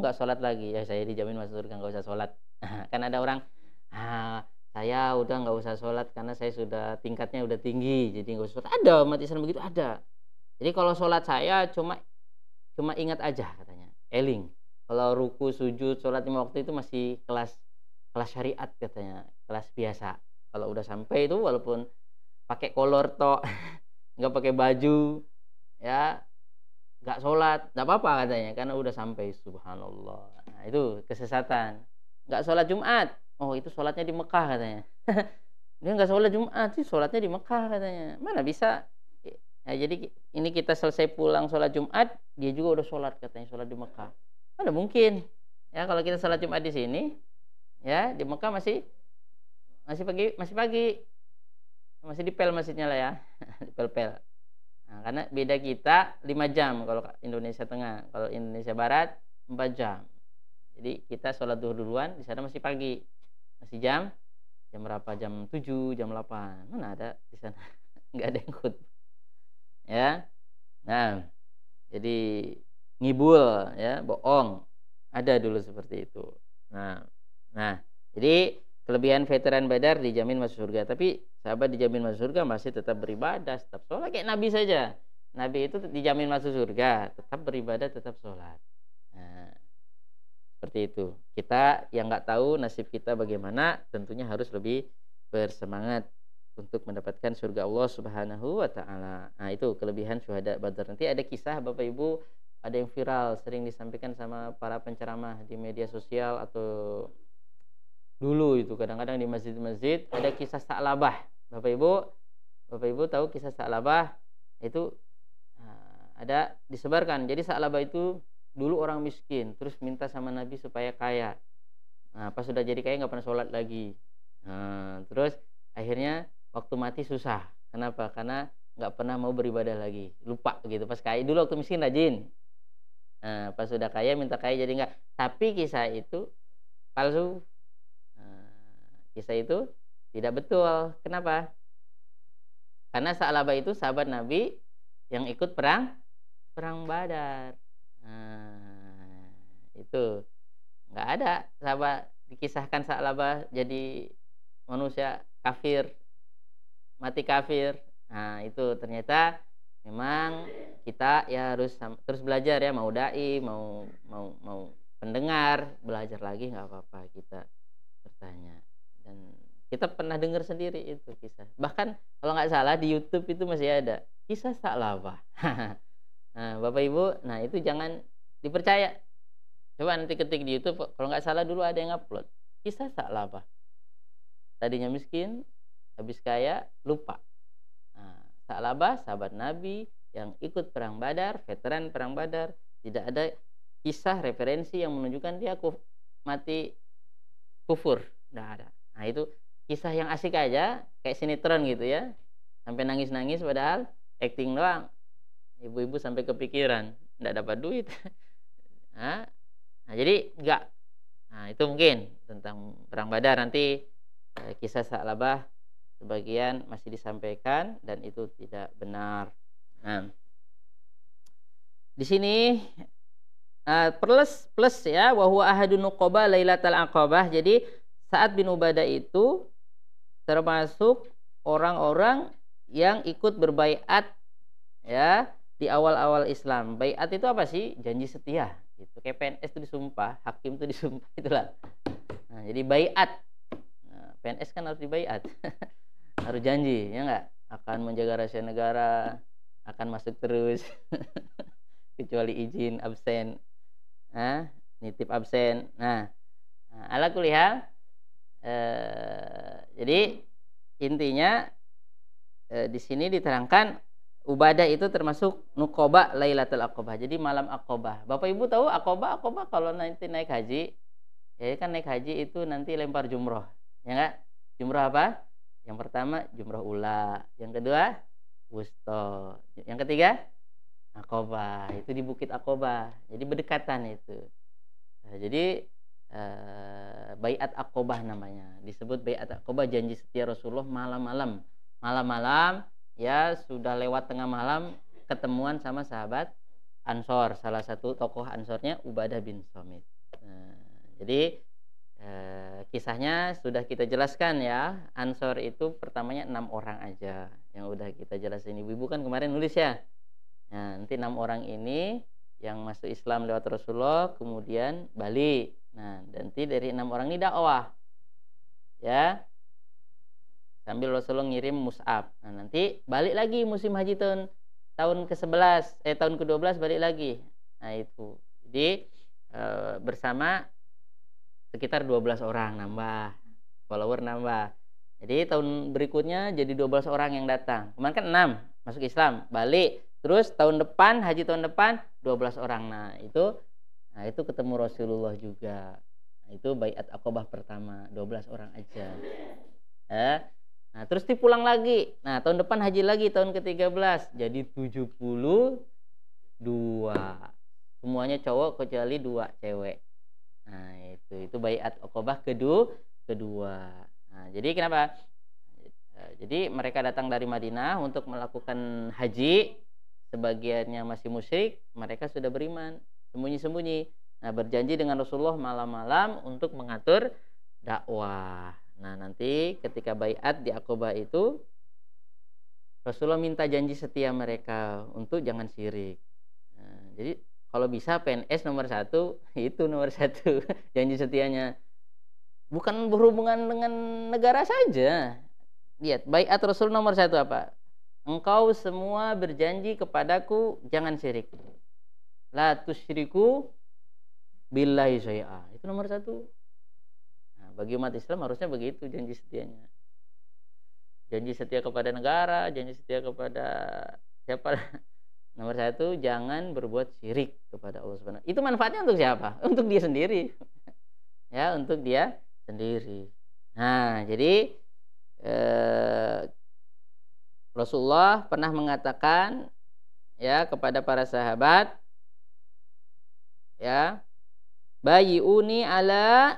nggak sholat lagi ya saya dijamin masuk surga nggak usah sholat kan ada orang ah, saya udah nggak usah sholat karena saya sudah tingkatnya udah tinggi jadi nggak usah sholat ada mati Islam begitu ada jadi kalau sholat saya cuma cuma ingat aja katanya eling kalau ruku sujud sholat lima waktu itu masih kelas kelas syariat katanya kelas biasa kalau udah sampai itu walaupun pakai kolor tok nggak pakai baju ya nggak sholat nggak apa-apa katanya karena udah sampai subhanallah nah, itu kesesatan nggak sholat Jumat oh itu sholatnya di Mekah katanya dia nggak sholat Jumat sih sholatnya di Mekah katanya mana bisa ya, jadi ini kita selesai pulang sholat Jumat dia juga udah sholat katanya sholat di Mekah mana mungkin ya kalau kita sholat Jumat di sini ya di Mekah masih masih pagi masih pagi masih di pel masjidnya lah ya di pel pel Nah, karena beda kita 5 jam kalau Indonesia Tengah, kalau Indonesia Barat 4 jam. Jadi kita sholat duhur duluan, di sana masih pagi. Masih jam jam berapa? Jam 7, jam 8. Mana ada di sana? nggak ada yang ikut. Ya. Nah, jadi ngibul ya, bohong. Ada dulu seperti itu. Nah, nah, jadi kelebihan veteran Badar dijamin masuk surga, tapi sahabat dijamin masuk surga masih tetap beribadah tetap sholat kayak nabi saja nabi itu dijamin masuk surga tetap beribadah tetap sholat nah, seperti itu kita yang nggak tahu nasib kita bagaimana tentunya harus lebih bersemangat untuk mendapatkan surga Allah Subhanahu wa taala. Nah, itu kelebihan syuhada Badar. Nanti ada kisah Bapak Ibu ada yang viral sering disampaikan sama para penceramah di media sosial atau dulu itu kadang-kadang di masjid-masjid ada kisah Sa'labah Bapak Ibu, Bapak Ibu tahu kisah Sa'labah itu eh, ada disebarkan. Jadi Sa'labah itu dulu orang miskin, terus minta sama Nabi supaya kaya. Nah, pas sudah jadi kaya nggak pernah sholat lagi. Nah, terus akhirnya waktu mati susah. Kenapa? Karena nggak pernah mau beribadah lagi, lupa gitu. Pas kaya dulu waktu miskin rajin. Nah, pas sudah kaya minta kaya jadi nggak. Tapi kisah itu palsu. Nah, kisah itu tidak betul. Kenapa? Karena Sa'labah itu sahabat Nabi yang ikut perang perang Badar. Nah, itu nggak ada sahabat dikisahkan Sa'labah jadi manusia kafir mati kafir. Nah, itu ternyata memang kita ya harus terus belajar ya mau dai, mau mau mau pendengar, belajar lagi nggak apa-apa kita bertanya dan kita pernah dengar sendiri itu kisah bahkan kalau nggak salah di YouTube itu masih ada kisah saklaba nah, bapak ibu nah itu jangan dipercaya coba nanti ketik di YouTube kalau nggak salah dulu ada yang upload kisah saklaba tadinya miskin habis kaya lupa nah, saklaba sahabat Nabi yang ikut perang Badar veteran perang Badar tidak ada kisah referensi yang menunjukkan dia mati kufur tidak ada nah itu kisah yang asik aja kayak sinetron gitu ya sampai nangis-nangis padahal acting doang ibu-ibu sampai kepikiran tidak dapat duit nah, jadi enggak nah itu mungkin tentang perang badar nanti eh, kisah Sa'labah sebagian masih disampaikan dan itu tidak benar nah di sini uh, eh, plus plus ya bahwa ahadun nuqabah lailatul aqabah jadi saat bin Ubadah itu termasuk orang-orang yang ikut berbaiat ya di awal-awal Islam. Baiat itu apa sih? Janji setia. itu Kayak PNS itu disumpah, hakim itu disumpah, itulah. Nah, jadi baiat. Nah, PNS kan harus dibaiat. harus janji, ya enggak? Akan menjaga rahasia negara, akan masuk terus. kecuali izin absen. Nah, nitip absen. Nah, nah ala kuliah Eh, jadi intinya e, di sini diterangkan ubadah itu termasuk nukoba lailatul akobah jadi malam akobah bapak ibu tahu akobah akobah kalau nanti naik haji ya kan naik haji itu nanti lempar jumroh ya enggak jumroh apa yang pertama jumroh ula yang kedua wusto yang ketiga akobah itu di bukit akobah jadi berdekatan itu nah, jadi Eh, Bayat Akobah namanya disebut Bayat Akobah janji setia Rasulullah malam-malam malam-malam ya sudah lewat tengah malam ketemuan sama sahabat Ansor salah satu tokoh Ansornya Ubadah bin Somit nah, jadi eh, kisahnya sudah kita jelaskan ya Ansor itu pertamanya enam orang aja yang udah kita jelasin ibu-ibu kan kemarin nulis ya nah, nanti enam orang ini yang masuk Islam lewat Rasulullah kemudian balik Nah, nanti dari enam orang ini dakwah. Ya. Sambil Rasulullah ngirim mus'ab. Nah, nanti balik lagi musim haji tahun tahun ke-11, eh tahun ke-12 balik lagi. Nah, itu. Jadi e, bersama sekitar 12 orang nambah, follower nambah. Jadi tahun berikutnya jadi 12 orang yang datang. Kemarin kan 6 masuk Islam, balik. Terus tahun depan haji tahun depan 12 orang. Nah, itu Nah, itu ketemu Rasulullah juga. Nah, itu bayat akobah pertama, 12 orang aja. Eh? Nah, terus dipulang lagi. Nah, tahun depan haji lagi tahun ke-13. Jadi 72. Semuanya cowok kecuali dua cewek. Nah, itu itu bayat akobah kedua kedua. Nah, jadi kenapa? Ya, jadi mereka datang dari Madinah untuk melakukan haji, sebagiannya masih musyrik, mereka sudah beriman sembunyi-sembunyi. Nah, berjanji dengan Rasulullah malam-malam untuk mengatur dakwah. Nah, nanti ketika bayat di Aqabah itu Rasulullah minta janji setia mereka untuk jangan syirik. Nah, jadi kalau bisa PNS nomor satu itu nomor satu janji setianya bukan berhubungan dengan negara saja lihat bayat Rasul nomor satu apa engkau semua berjanji kepadaku jangan syirik la tusyriku billahi syai'a. Itu nomor satu. Nah, bagi umat Islam harusnya begitu janji setianya. Janji setia kepada negara, janji setia kepada siapa? Nomor satu, jangan berbuat syirik kepada Allah Subhanahu. Itu manfaatnya untuk siapa? Untuk dia sendiri. ya, untuk dia sendiri. Nah, jadi eh, Rasulullah pernah mengatakan ya kepada para sahabat ya bayiuni ala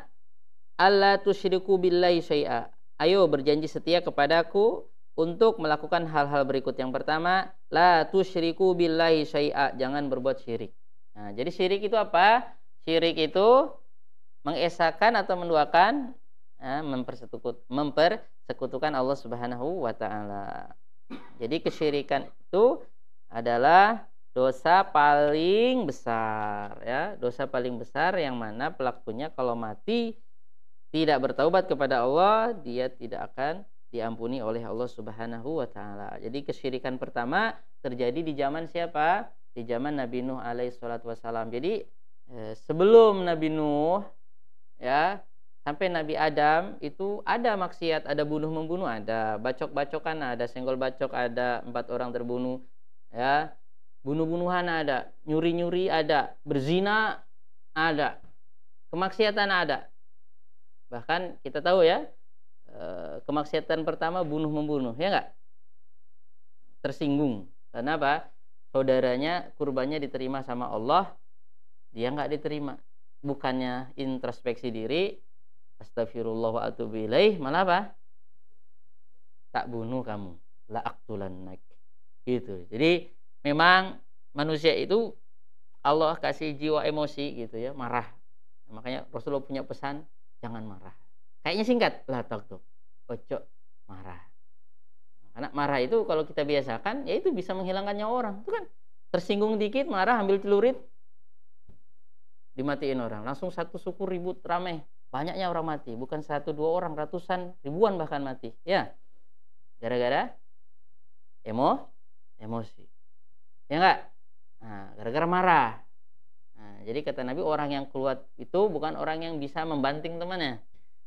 ala tusyriku billahi syai'a ayo berjanji setia kepadaku untuk melakukan hal-hal berikut yang pertama la tusyriku billahi syai'a jangan berbuat syirik nah jadi syirik itu apa syirik itu mengesakan atau menduakan ya, mempersekutukan Allah Subhanahu wa taala. Jadi kesyirikan itu adalah dosa paling besar ya dosa paling besar yang mana pelakunya kalau mati tidak bertaubat kepada Allah dia tidak akan diampuni oleh Allah Subhanahu wa taala. Jadi kesyirikan pertama terjadi di zaman siapa? Di zaman Nabi Nuh alaihi salat wasalam. Jadi eh, sebelum Nabi Nuh ya sampai Nabi Adam itu ada maksiat, ada bunuh-membunuh, ada bacok-bacokan, ada senggol bacok, ada empat orang terbunuh ya bunuh-bunuhan ada, nyuri-nyuri ada, berzina ada, kemaksiatan ada. Bahkan kita tahu ya, eh, kemaksiatan pertama bunuh membunuh, ya enggak? Tersinggung. Karena apa? Saudaranya kurbannya diterima sama Allah, dia enggak diterima. Bukannya introspeksi diri, astagfirullah wa atubu ilaih, malah apa? Tak bunuh kamu, la naik. Gitu. Jadi memang manusia itu Allah kasih jiwa emosi gitu ya marah makanya Rasulullah punya pesan jangan marah kayaknya singkat lah tok tok ojo marah karena marah itu kalau kita biasakan ya itu bisa menghilangkannya orang itu kan tersinggung dikit marah ambil celurit dimatiin orang langsung satu suku ribut ramai banyaknya orang mati bukan satu dua orang ratusan ribuan bahkan mati ya gara-gara emo emosi ya enggak gara nah, gara-gara marah nah, jadi kata Nabi orang yang kuat itu bukan orang yang bisa membanting temannya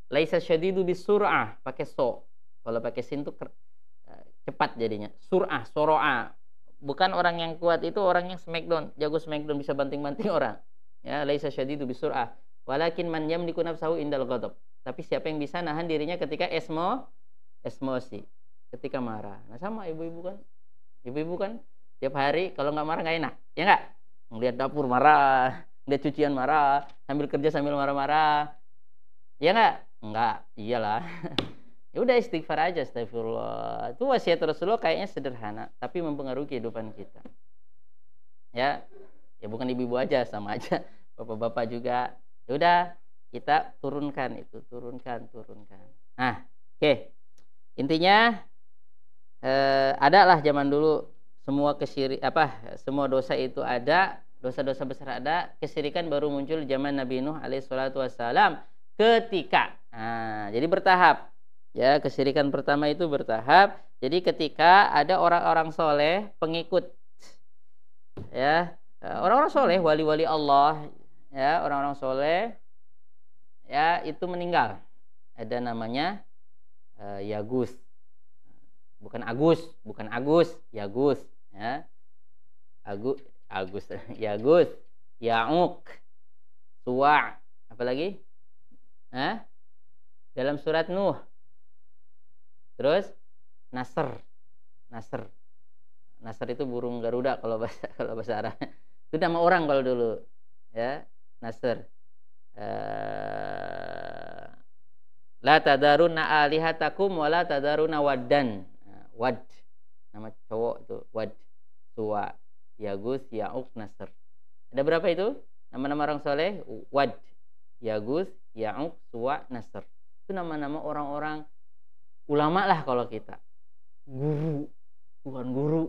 laisa syadidu bisur'ah pakai so kalau pakai sin itu eh, cepat jadinya sur'ah soro'a bukan orang yang kuat itu orang yang smackdown jago smackdown bisa banting-banting orang ya laisa syadidu bisur'ah walakin man yamliku nafsahu indal ghadab tapi siapa yang bisa nahan dirinya ketika esmo esmosi ketika marah nah sama ibu-ibu kan ibu-ibu kan tiap hari kalau nggak marah nggak enak ya nggak ngelihat dapur marah ngelihat cucian marah sambil kerja sambil marah-marah ya nggak nggak iyalah ya udah istighfar aja astagfirullah itu wasiat Rasulullah kayaknya sederhana tapi mempengaruhi kehidupan kita ya ya bukan ibu-ibu aja sama aja bapak-bapak juga ya udah kita turunkan itu turunkan turunkan nah oke okay. intinya eh, ada lah zaman dulu semua kesyiri apa semua dosa itu ada dosa-dosa besar ada kesirikan baru muncul zaman Nabi Nuh alaihissalam ketika nah, jadi bertahap ya kesirikan pertama itu bertahap jadi ketika ada orang-orang soleh pengikut ya orang-orang soleh wali-wali Allah ya orang-orang soleh ya itu meninggal ada namanya uh, Yagus bukan Agus bukan Agus Yagus ya Agu Agus ya Agus Yauk Suwa apalagi Hah? dalam surat Nuh terus Nasr Nasr Nasr itu burung Garuda kalau bahasa kalau bahasa Arab itu nama orang kalau dulu ya Nasr eh, La tadaruna alihatakum wa la tadaruna waddan nah, Wad Nama cowok itu Wad Suwa, Yagus, Ya'uk, Nasr. Ada berapa itu? Nama-nama orang soleh? Wad, Yagus, Ya'uk, Suwa, Nasr. Itu nama-nama orang-orang ulama lah kalau kita. Guru, Tuhan guru,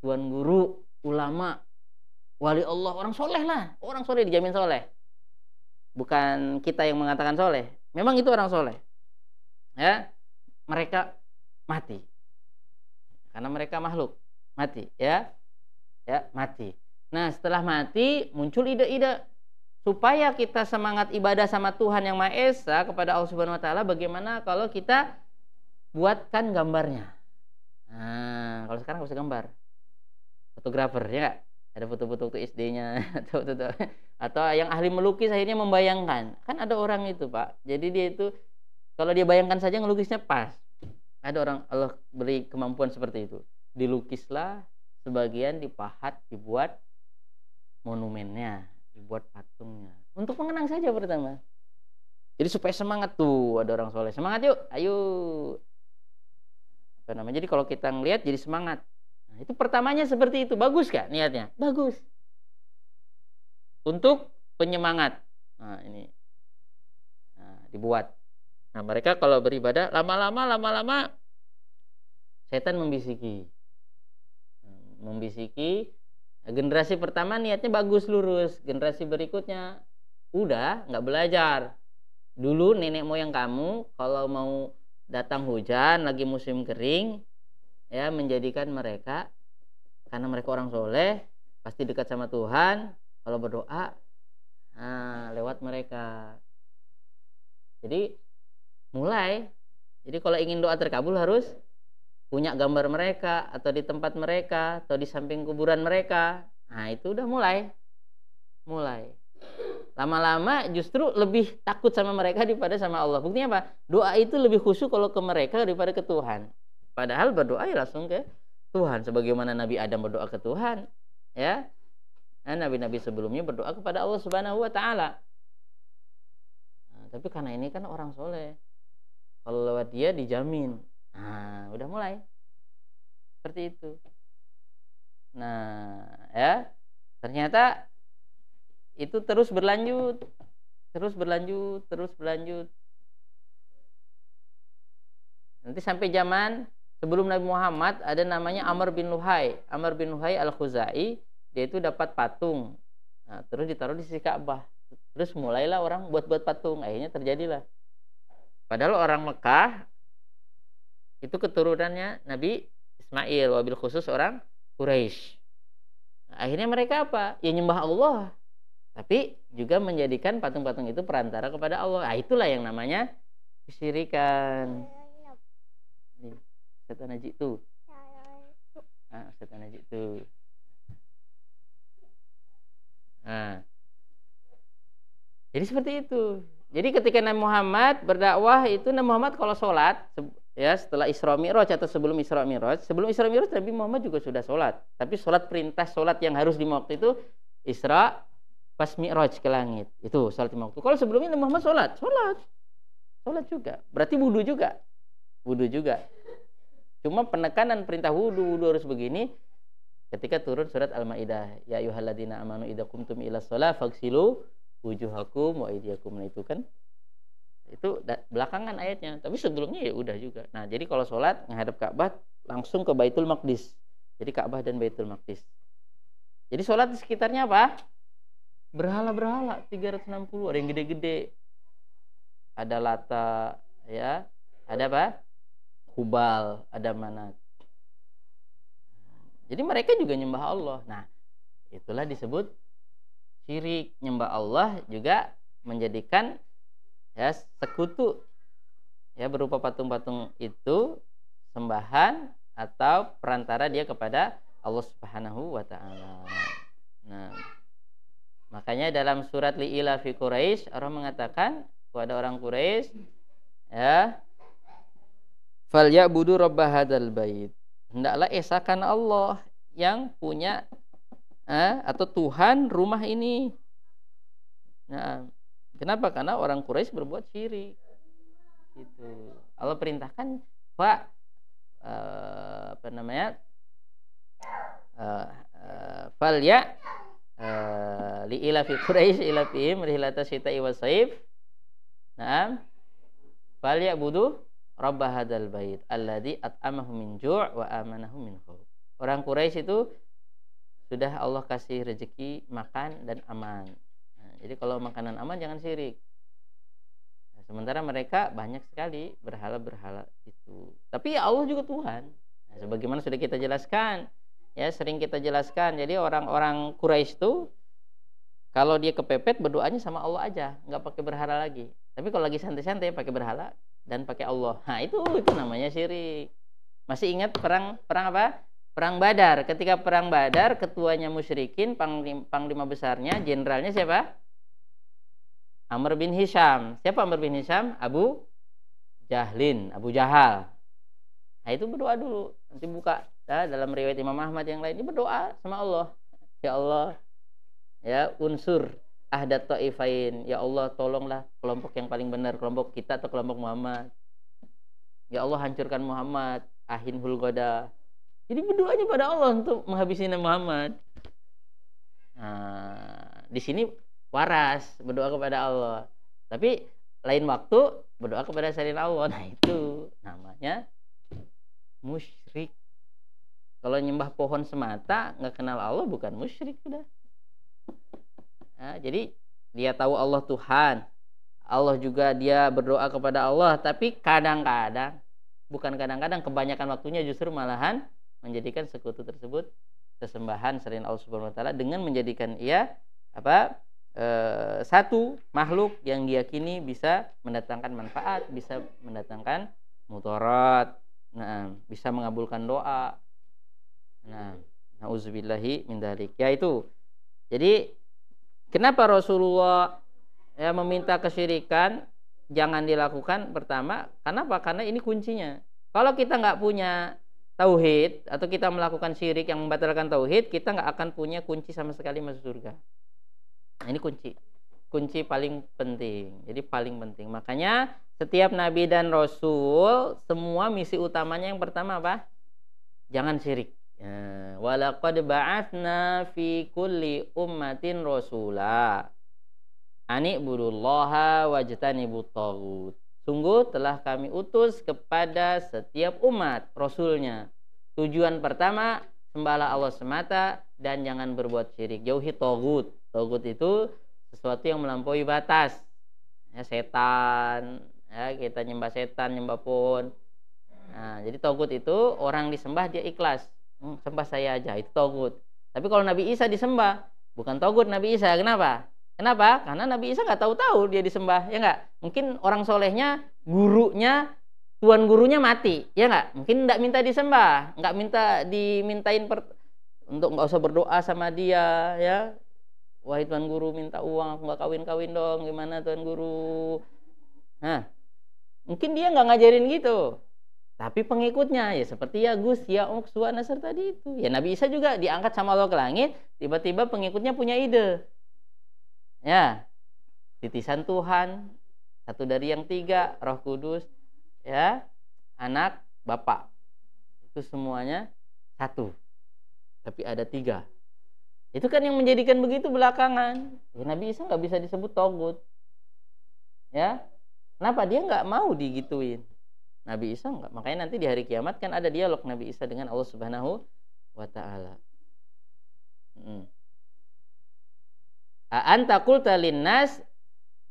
Tuhan guru, ulama, wali Allah, orang soleh lah. Orang soleh dijamin soleh. Bukan kita yang mengatakan soleh. Memang itu orang soleh. Ya, mereka mati karena mereka makhluk mati ya ya mati nah setelah mati muncul ide-ide supaya kita semangat ibadah sama Tuhan yang Maha Esa kepada Allah Subhanahu wa taala bagaimana kalau kita buatkan gambarnya nah kalau sekarang harus gambar fotografer ya gak? ada foto-foto waktu SD-nya atau, atau atau yang ahli melukis akhirnya membayangkan kan ada orang itu pak jadi dia itu kalau dia bayangkan saja ngelukisnya pas ada orang Allah beri kemampuan seperti itu dilukislah sebagian dipahat dibuat monumennya dibuat patungnya untuk mengenang saja pertama jadi supaya semangat tuh ada orang soleh semangat yuk ayo apa namanya jadi kalau kita ngelihat jadi semangat nah, itu pertamanya seperti itu bagus kan niatnya bagus untuk penyemangat nah, ini nah, dibuat nah mereka kalau beribadah lama-lama lama-lama setan membisiki membisiki nah, generasi pertama niatnya bagus lurus generasi berikutnya udah nggak belajar dulu nenek moyang kamu kalau mau datang hujan lagi musim kering ya menjadikan mereka karena mereka orang soleh pasti dekat sama Tuhan kalau berdoa nah, lewat mereka jadi mulai jadi kalau ingin doa terkabul harus punya gambar mereka atau di tempat mereka atau di samping kuburan mereka nah itu udah mulai mulai lama-lama justru lebih takut sama mereka daripada sama Allah buktinya apa doa itu lebih khusyuk kalau ke mereka daripada ke Tuhan padahal berdoa ya langsung ke Tuhan sebagaimana Nabi Adam berdoa ke Tuhan ya nah, nabi-nabi sebelumnya berdoa kepada Allah Subhanahu wa taala nah, tapi karena ini kan orang soleh kalau lewat dia dijamin nah udah mulai seperti itu nah ya ternyata itu terus berlanjut terus berlanjut terus berlanjut nanti sampai zaman sebelum Nabi Muhammad ada namanya Amr bin Luhai Amr bin Luhai al Khuzai dia itu dapat patung nah, terus ditaruh di sisi Ka'bah terus mulailah orang buat-buat patung akhirnya terjadilah padahal orang Mekah itu keturunannya Nabi Ismail wabil khusus orang Quraisy. Akhirnya mereka apa? Ya nyembah Allah, tapi juga menjadikan patung-patung itu perantara kepada Allah. Nah, itulah yang namanya kesyirikan. setan Najib itu. Ah, setan Najib itu. Nah. Jadi seperti itu. Jadi ketika Nabi Muhammad berdakwah itu Nabi Muhammad kalau sholat ya setelah Isra Mi'raj atau sebelum Isra Mi'raj. Sebelum Isra Mi'raj Nabi Muhammad juga sudah sholat. Tapi sholat perintah sholat yang harus di waktu itu Isra pas Mi'raj ke langit. Itu sholat lima waktu. Kalau sebelumnya Nabi Muhammad sholat, sholat. Sholat juga. Berarti wudhu juga. Wudhu juga. Cuma penekanan perintah wudhu, wudhu harus begini. Ketika turun surat Al-Ma'idah. Ya yuhaladina amanu idakum kumtum ila sholat faksilu wujuhakum wa idiakum. Nah, itu kan itu belakangan ayatnya tapi sebelumnya ya udah juga nah jadi kalau sholat menghadap Ka'bah langsung ke Baitul Maqdis jadi Ka'bah dan Baitul Maqdis jadi sholat di sekitarnya apa berhala-berhala 360 ada yang gede-gede ada lata ya ada apa Kubal, ada mana? jadi mereka juga nyembah Allah nah itulah disebut syirik nyembah Allah juga menjadikan ya sekutu ya berupa patung-patung itu sembahan atau perantara dia kepada Allah Subhanahu wa taala. Nah, makanya dalam surat Li'ila fi Quraisy orang mengatakan kepada orang Quraisy ya ya'budu rabb hadzal bait. Hendaklah esakan Allah yang punya eh, atau Tuhan rumah ini. Nah, Kenapa? Karena orang Quraisy berbuat syirik. Gitu. Allah perintahkan Pak uh, eh, apa namanya? Uh, eh, uh, eh, falya uh, li ilafi Quraisy ilafihim rihlata syita'i wasaif. Naam. ya budu rabb hadzal bait alladzi at'amahu min ju' wa amanahu min khawf. Orang Quraisy itu sudah Allah kasih rezeki, makan dan aman jadi kalau makanan aman jangan sirik. Nah, sementara mereka banyak sekali berhala-berhala itu. Tapi ya Allah juga Tuhan. Nah, sebagaimana sudah kita jelaskan, ya sering kita jelaskan. Jadi orang-orang Quraisy itu kalau dia kepepet berdoanya sama Allah aja, nggak pakai berhala lagi. Tapi kalau lagi santai-santai pakai berhala dan pakai Allah. Nah, itu itu namanya sirik. Masih ingat perang perang apa? Perang Badar. Ketika perang Badar, ketuanya musyrikin, panglima besarnya, jenderalnya siapa? Amr bin Hisham. Siapa Amr bin Hisham? Abu Jahlin, Abu Jahal. Nah itu berdoa dulu. Nanti buka nah, dalam riwayat Imam Ahmad yang lain ini berdoa sama Allah. Ya Allah, ya unsur ahdat ta'ifain. Ya Allah tolonglah kelompok yang paling benar, kelompok kita atau kelompok Muhammad. Ya Allah hancurkan Muhammad, ahin hulgoda. Jadi berdoanya pada Allah untuk menghabisi Nabi Muhammad. Nah, di sini waras berdoa kepada Allah tapi lain waktu berdoa kepada selain Allah nah itu namanya musyrik kalau nyembah pohon semata nggak kenal Allah bukan musyrik udah nah, jadi dia tahu Allah Tuhan Allah juga dia berdoa kepada Allah tapi kadang-kadang bukan kadang-kadang kebanyakan waktunya justru malahan menjadikan sekutu tersebut sesembahan selain Allah Subhanahu wa taala dengan menjadikan ia apa Eh, satu makhluk yang diyakini bisa mendatangkan manfaat, bisa mendatangkan mudarat, nah, bisa mengabulkan doa. Nah, nauzubillahi min dalik. Ya, itu. jadi kenapa Rasulullah ya, meminta kesyirikan jangan dilakukan pertama kenapa karena ini kuncinya kalau kita nggak punya tauhid atau kita melakukan syirik yang membatalkan tauhid kita nggak akan punya kunci sama sekali masuk surga Nah, ini kunci. Kunci paling penting. Jadi paling penting. Makanya setiap nabi dan rasul semua misi utamanya yang pertama apa? Jangan syirik. Ya. Walaqad ba'atsna fi kulli ummatin rasula. Ani budullaha wajtanibut tagut. Sungguh telah kami utus kepada setiap umat rasulnya. Tujuan pertama sembahlah Allah semata dan jangan berbuat syirik, jauhi tagut. Togut itu sesuatu yang melampaui batas. Ya, setan, ya, kita nyembah setan, nyembah pohon. Nah, jadi togut itu orang disembah dia ikhlas. Hmm, sembah saya aja, itu togut. Tapi kalau Nabi Isa disembah, bukan togut Nabi Isa. Kenapa? Kenapa? Karena Nabi Isa nggak tahu-tahu dia disembah, ya nggak? Mungkin orang solehnya, gurunya, tuan gurunya mati, ya nggak? Mungkin nggak minta disembah, nggak minta dimintain per, untuk nggak usah berdoa sama dia, ya wahai tuan guru minta uang aku nggak kawin kawin dong gimana tuan guru nah mungkin dia nggak ngajarin gitu tapi pengikutnya ya seperti ya Gus, ya Oksua, Nasr tadi itu. Ya Nabi Isa juga diangkat sama Allah ke langit, tiba-tiba pengikutnya punya ide. Ya, titisan Tuhan, satu dari yang tiga, Roh Kudus, ya, anak, bapak. Itu semuanya satu. Tapi ada tiga itu kan yang menjadikan begitu belakangan ya, Nabi Isa nggak bisa disebut togut ya kenapa dia nggak mau digituin Nabi Isa nggak makanya nanti di hari kiamat kan ada dialog Nabi Isa dengan Allah Subhanahu wa taala hmm. anta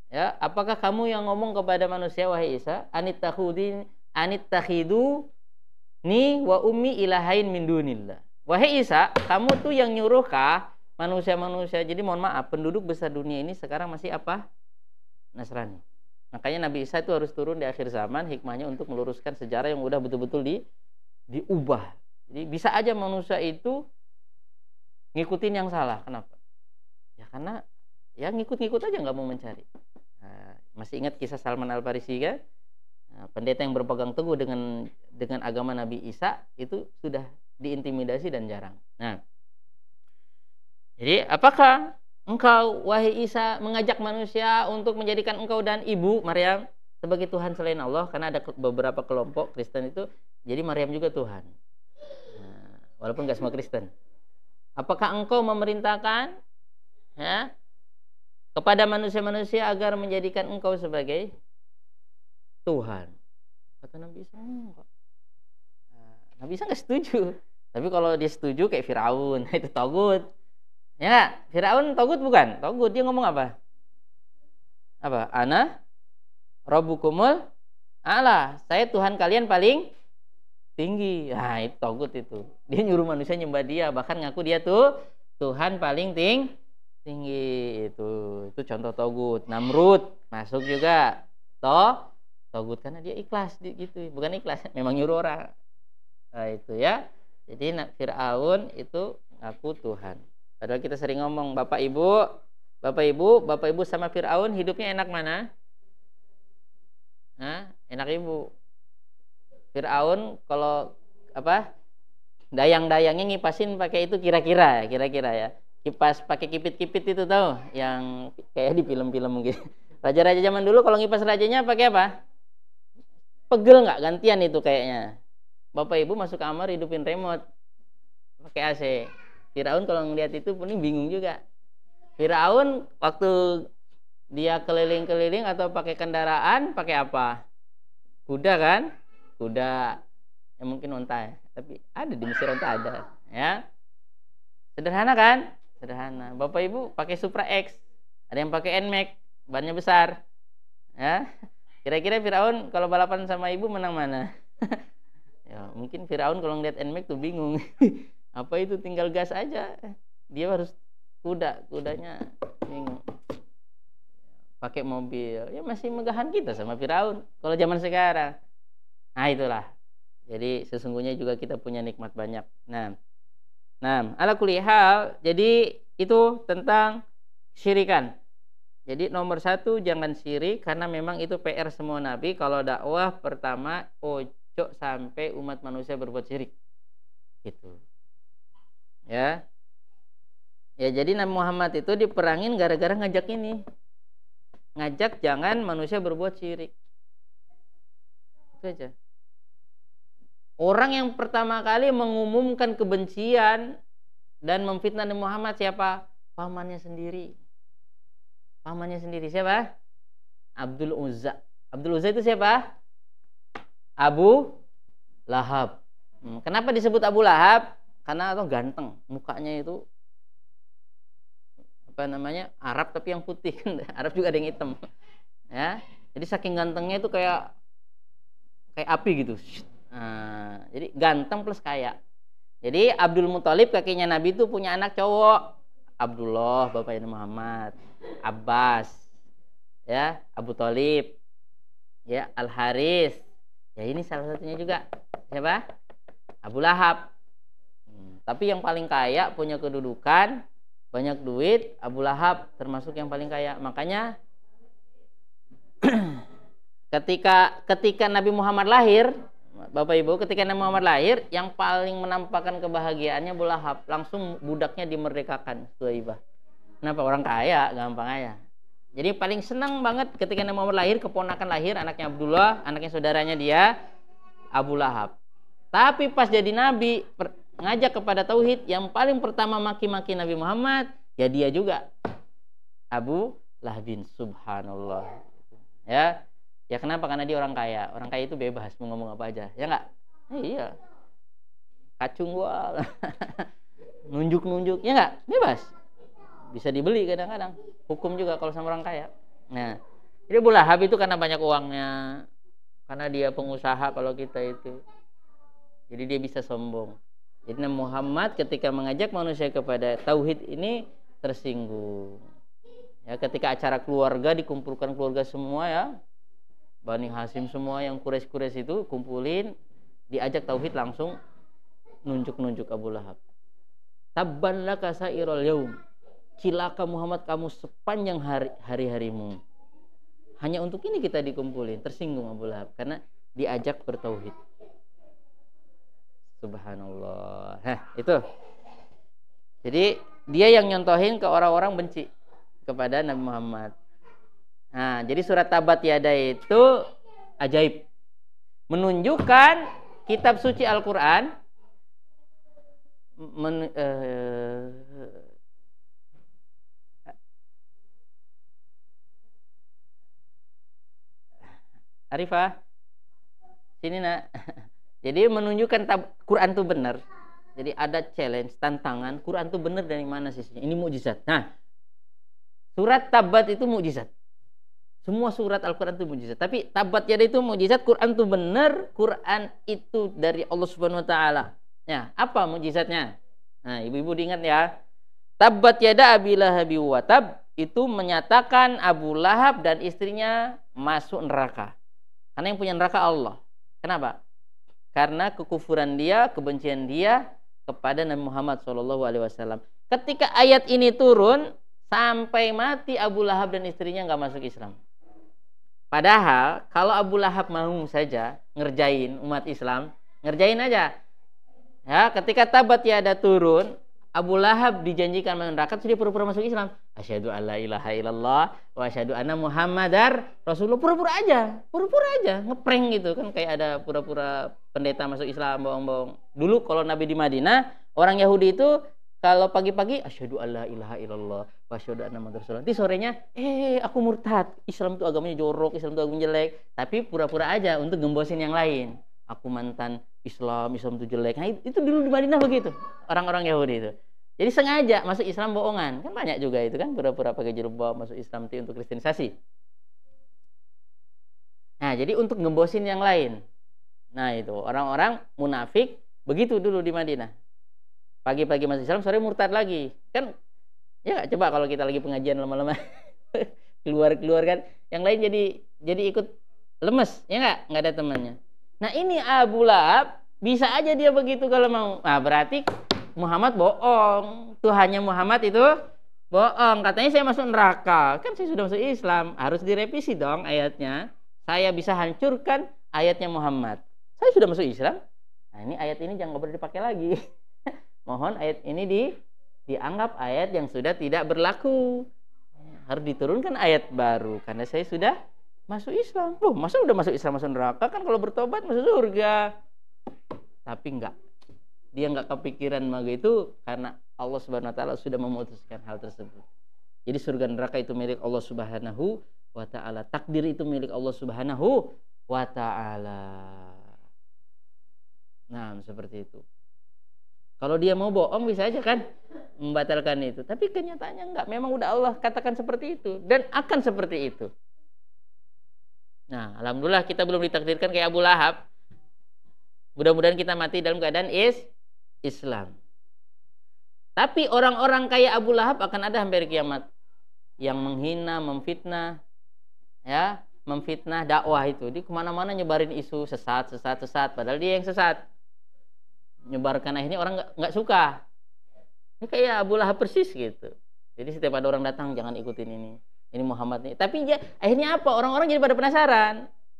ya apakah kamu yang ngomong kepada manusia wahai Isa anittakhudin ni wa ummi ilahain min dunillah Wahai Isa, kamu tuh yang nyuruh kah manusia-manusia? Jadi mohon maaf, penduduk besar dunia ini sekarang masih apa? Nasrani. Makanya Nabi Isa itu harus turun di akhir zaman hikmahnya untuk meluruskan sejarah yang udah betul-betul di diubah. Jadi bisa aja manusia itu ngikutin yang salah. Kenapa? Ya karena ya ngikut-ngikut aja nggak mau mencari. Nah, masih ingat kisah Salman Al Farisi kan? Nah, pendeta yang berpegang teguh dengan dengan agama Nabi Isa itu sudah diintimidasi dan jarang. Nah, jadi apakah engkau wahai Isa mengajak manusia untuk menjadikan engkau dan ibu Maryam sebagai Tuhan selain Allah karena ada beberapa kelompok Kristen itu jadi Maryam juga Tuhan. Nah, walaupun nggak semua Kristen. Apakah engkau memerintahkan ya, kepada manusia-manusia agar menjadikan engkau sebagai Tuhan? Kata Nabi Isa enggak. Nabi Isa nggak setuju. Tapi kalau dia setuju kayak Firaun, itu togut. Ya, Firaun togut bukan? Togut dia ngomong apa? Apa? Ana robu kumul Allah, saya Tuhan kalian paling tinggi. Nah, itu togut itu. Dia nyuruh manusia nyembah dia, bahkan ngaku dia tuh Tuhan paling ting tinggi itu. Itu contoh togut. Namrud masuk juga. Toh togut karena dia ikhlas gitu. Bukan ikhlas, memang nyuruh orang nah, itu ya jadi Fir'aun itu ngaku Tuhan padahal kita sering ngomong bapak ibu bapak ibu bapak ibu sama Fir'aun hidupnya enak mana Nah, enak ibu Fir'aun kalau apa dayang-dayangnya ngipasin pakai itu kira-kira ya kira-kira ya kipas pakai kipit-kipit itu tahu yang kayak di film-film mungkin raja-raja zaman dulu kalau ngipas rajanya pakai apa pegel nggak gantian itu kayaknya bapak ibu masuk kamar hidupin remote pakai AC Firaun kalau ngeliat itu pun bingung juga Firaun waktu dia keliling-keliling atau pakai kendaraan pakai apa kuda kan kuda ya mungkin onta ya. tapi ada di Mesir onta ada ya sederhana kan sederhana bapak ibu pakai Supra X ada yang pakai Nmax bannya besar ya kira-kira Firaun kalau balapan sama ibu menang mana ya mungkin Firaun kalau ngeliat Nmax tuh bingung apa itu tinggal gas aja dia harus kuda kudanya bingung pakai mobil ya masih megahan kita sama Firaun kalau zaman sekarang nah itulah jadi sesungguhnya juga kita punya nikmat banyak nah nah ala kulihal jadi itu tentang syirikan jadi nomor satu jangan syirik karena memang itu PR semua nabi kalau dakwah pertama oh cok sampai umat manusia berbuat syirik gitu ya ya jadi Nabi Muhammad itu diperangin gara-gara ngajak ini ngajak jangan manusia berbuat syirik itu aja orang yang pertama kali mengumumkan kebencian dan memfitnah Nabi Muhammad siapa pamannya sendiri pamannya sendiri siapa Abdul Uzza Abdul Uzza itu siapa Abu Lahab. Hmm, kenapa disebut Abu Lahab? Karena atau ganteng, mukanya itu apa namanya Arab tapi yang putih kan, Arab juga ada yang hitam ya jadi saking gantengnya itu kayak kayak api gitu ah, jadi ganteng plus kaya jadi Abdul Muthalib kakinya Nabi itu punya anak cowok Abdullah bapaknya Muhammad Abbas ya Abu Talib ya Al Haris ya ini salah satunya juga siapa Abu Lahab hmm, tapi yang paling kaya punya kedudukan banyak duit Abu Lahab termasuk yang paling kaya makanya ketika ketika Nabi Muhammad lahir Bapak Ibu ketika Nabi Muhammad lahir yang paling menampakkan kebahagiaannya Abu Lahab langsung budaknya dimerdekakan Suhaibah kenapa orang kaya gampang aja jadi paling senang banget ketika Nabi Muhammad lahir, keponakan lahir, anaknya Abdullah, anaknya saudaranya dia, Abu Lahab. Tapi pas jadi Nabi, ngajak kepada Tauhid, yang paling pertama maki-maki Nabi Muhammad, ya dia juga. Abu Lahabin, subhanallah. Ya, ya kenapa? Karena dia orang kaya. Orang kaya itu bebas, mau ngomong apa aja. Ya enggak? Eh, iya. Kacung gua. Nunjuk-nunjuk, ya enggak? Bebas bisa dibeli kadang-kadang hukum juga kalau sama orang kaya nah jadi bulah habis itu karena banyak uangnya karena dia pengusaha kalau kita itu jadi dia bisa sombong jadi Muhammad ketika mengajak manusia kepada tauhid ini tersinggung ya ketika acara keluarga dikumpulkan keluarga semua ya Bani Hasim semua yang kures-kures itu kumpulin diajak tauhid langsung nunjuk-nunjuk Abu Lahab. Tabban laka sairul yaum cilaka Muhammad kamu sepanjang hari hari-harimu. Hanya untuk ini kita dikumpulin, tersinggung Abu Lahab karena diajak bertauhid. Subhanallah. Heh, itu. Jadi dia yang nyontohin ke orang-orang benci kepada Nabi Muhammad. Nah, jadi surat Tabat Yada itu ajaib. Menunjukkan kitab suci Al-Qur'an men, eh, Arifa, sini nak jadi menunjukkan tab, Quran tuh benar jadi ada challenge tantangan Quran tuh benar dari mana sisinya ini mukjizat nah surat tabat itu mukjizat semua surat Al-Quran itu mujizat. Tapi tabat yada itu mujizat, Quran itu benar, Quran itu dari Allah Subhanahu Wa Taala. Ya, apa mujizatnya? Nah, ibu-ibu diingat ya. Tabat yada abilah Lahab watab itu menyatakan Abu Lahab dan istrinya masuk neraka. Karena yang punya neraka Allah. Kenapa? Karena kekufuran dia, kebencian dia kepada Nabi Muhammad SAW. Ketika ayat ini turun, sampai mati Abu Lahab dan istrinya nggak masuk Islam. Padahal kalau Abu Lahab mau saja ngerjain umat Islam, ngerjain aja. Ya, ketika tabat ya ada turun, Abu Lahab dijanjikan masuk neraka terus pura-pura masuk Islam. Asyhadu alla ilaha illallah wa asyhadu anna Muhammadar Rasulullah. Pura-pura aja, pura-pura aja, ngepreng gitu kan kayak ada pura-pura pendeta masuk Islam bohong-bohong. Dulu kalau Nabi di Madinah, orang Yahudi itu kalau pagi-pagi asyhadu alla ilaha illallah wa asyhadu anna Muhammadar Rasulullah. Nanti sorenya, "Eh, aku murtad. Islam itu agamanya jorok, Islam itu agamanya jelek." Tapi pura-pura aja untuk gembosin yang lain aku mantan Islam, Islam itu jelek. Nah, itu dulu di Madinah begitu orang-orang Yahudi itu. Jadi sengaja masuk Islam bohongan. Kan banyak juga itu kan pura-pura pakai jilbab masuk Islam itu untuk kristenisasi. Nah, jadi untuk ngembosin yang lain. Nah, itu orang-orang munafik begitu dulu di Madinah. Pagi-pagi masuk Islam, sore murtad lagi. Kan ya gak? coba kalau kita lagi pengajian lama-lama keluar-keluar kan yang lain jadi jadi ikut lemes ya nggak nggak ada temannya Nah ini Abu Lahab bisa aja dia begitu kalau mau. Nah berarti Muhammad bohong. Tuhannya Muhammad itu bohong. Katanya saya masuk neraka. Kan saya sudah masuk Islam. Harus direvisi dong ayatnya. Saya bisa hancurkan ayatnya Muhammad. Saya sudah masuk Islam. Nah ini ayat ini jangan boleh dipakai lagi. Mohon ayat ini di dianggap ayat yang sudah tidak berlaku. Harus diturunkan ayat baru karena saya sudah masuk Islam. Loh, masa udah masuk Islam masuk neraka? Kan kalau bertobat masuk surga. Tapi enggak. Dia enggak kepikiran maga itu karena Allah Subhanahu wa taala sudah memutuskan hal tersebut. Jadi surga neraka itu milik Allah Subhanahu wa taala. Takdir itu milik Allah Subhanahu wa taala. Nah, seperti itu. Kalau dia mau bohong bisa aja kan membatalkan itu. Tapi kenyataannya enggak, memang udah Allah katakan seperti itu dan akan seperti itu. Nah, alhamdulillah kita belum ditakdirkan kayak Abu Lahab. Mudah-mudahan kita mati dalam keadaan is Islam. Tapi orang-orang kayak Abu Lahab akan ada hampir kiamat yang menghina, memfitnah, ya, memfitnah dakwah itu. Di kemana-mana nyebarin isu sesat, sesat, sesat. Padahal dia yang sesat. Nyebarkan akhirnya orang nggak suka. Ini kayak Abu Lahab persis gitu. Jadi setiap ada orang datang jangan ikutin ini ini Muhammad nih tapi ya, akhirnya apa orang-orang jadi pada penasaran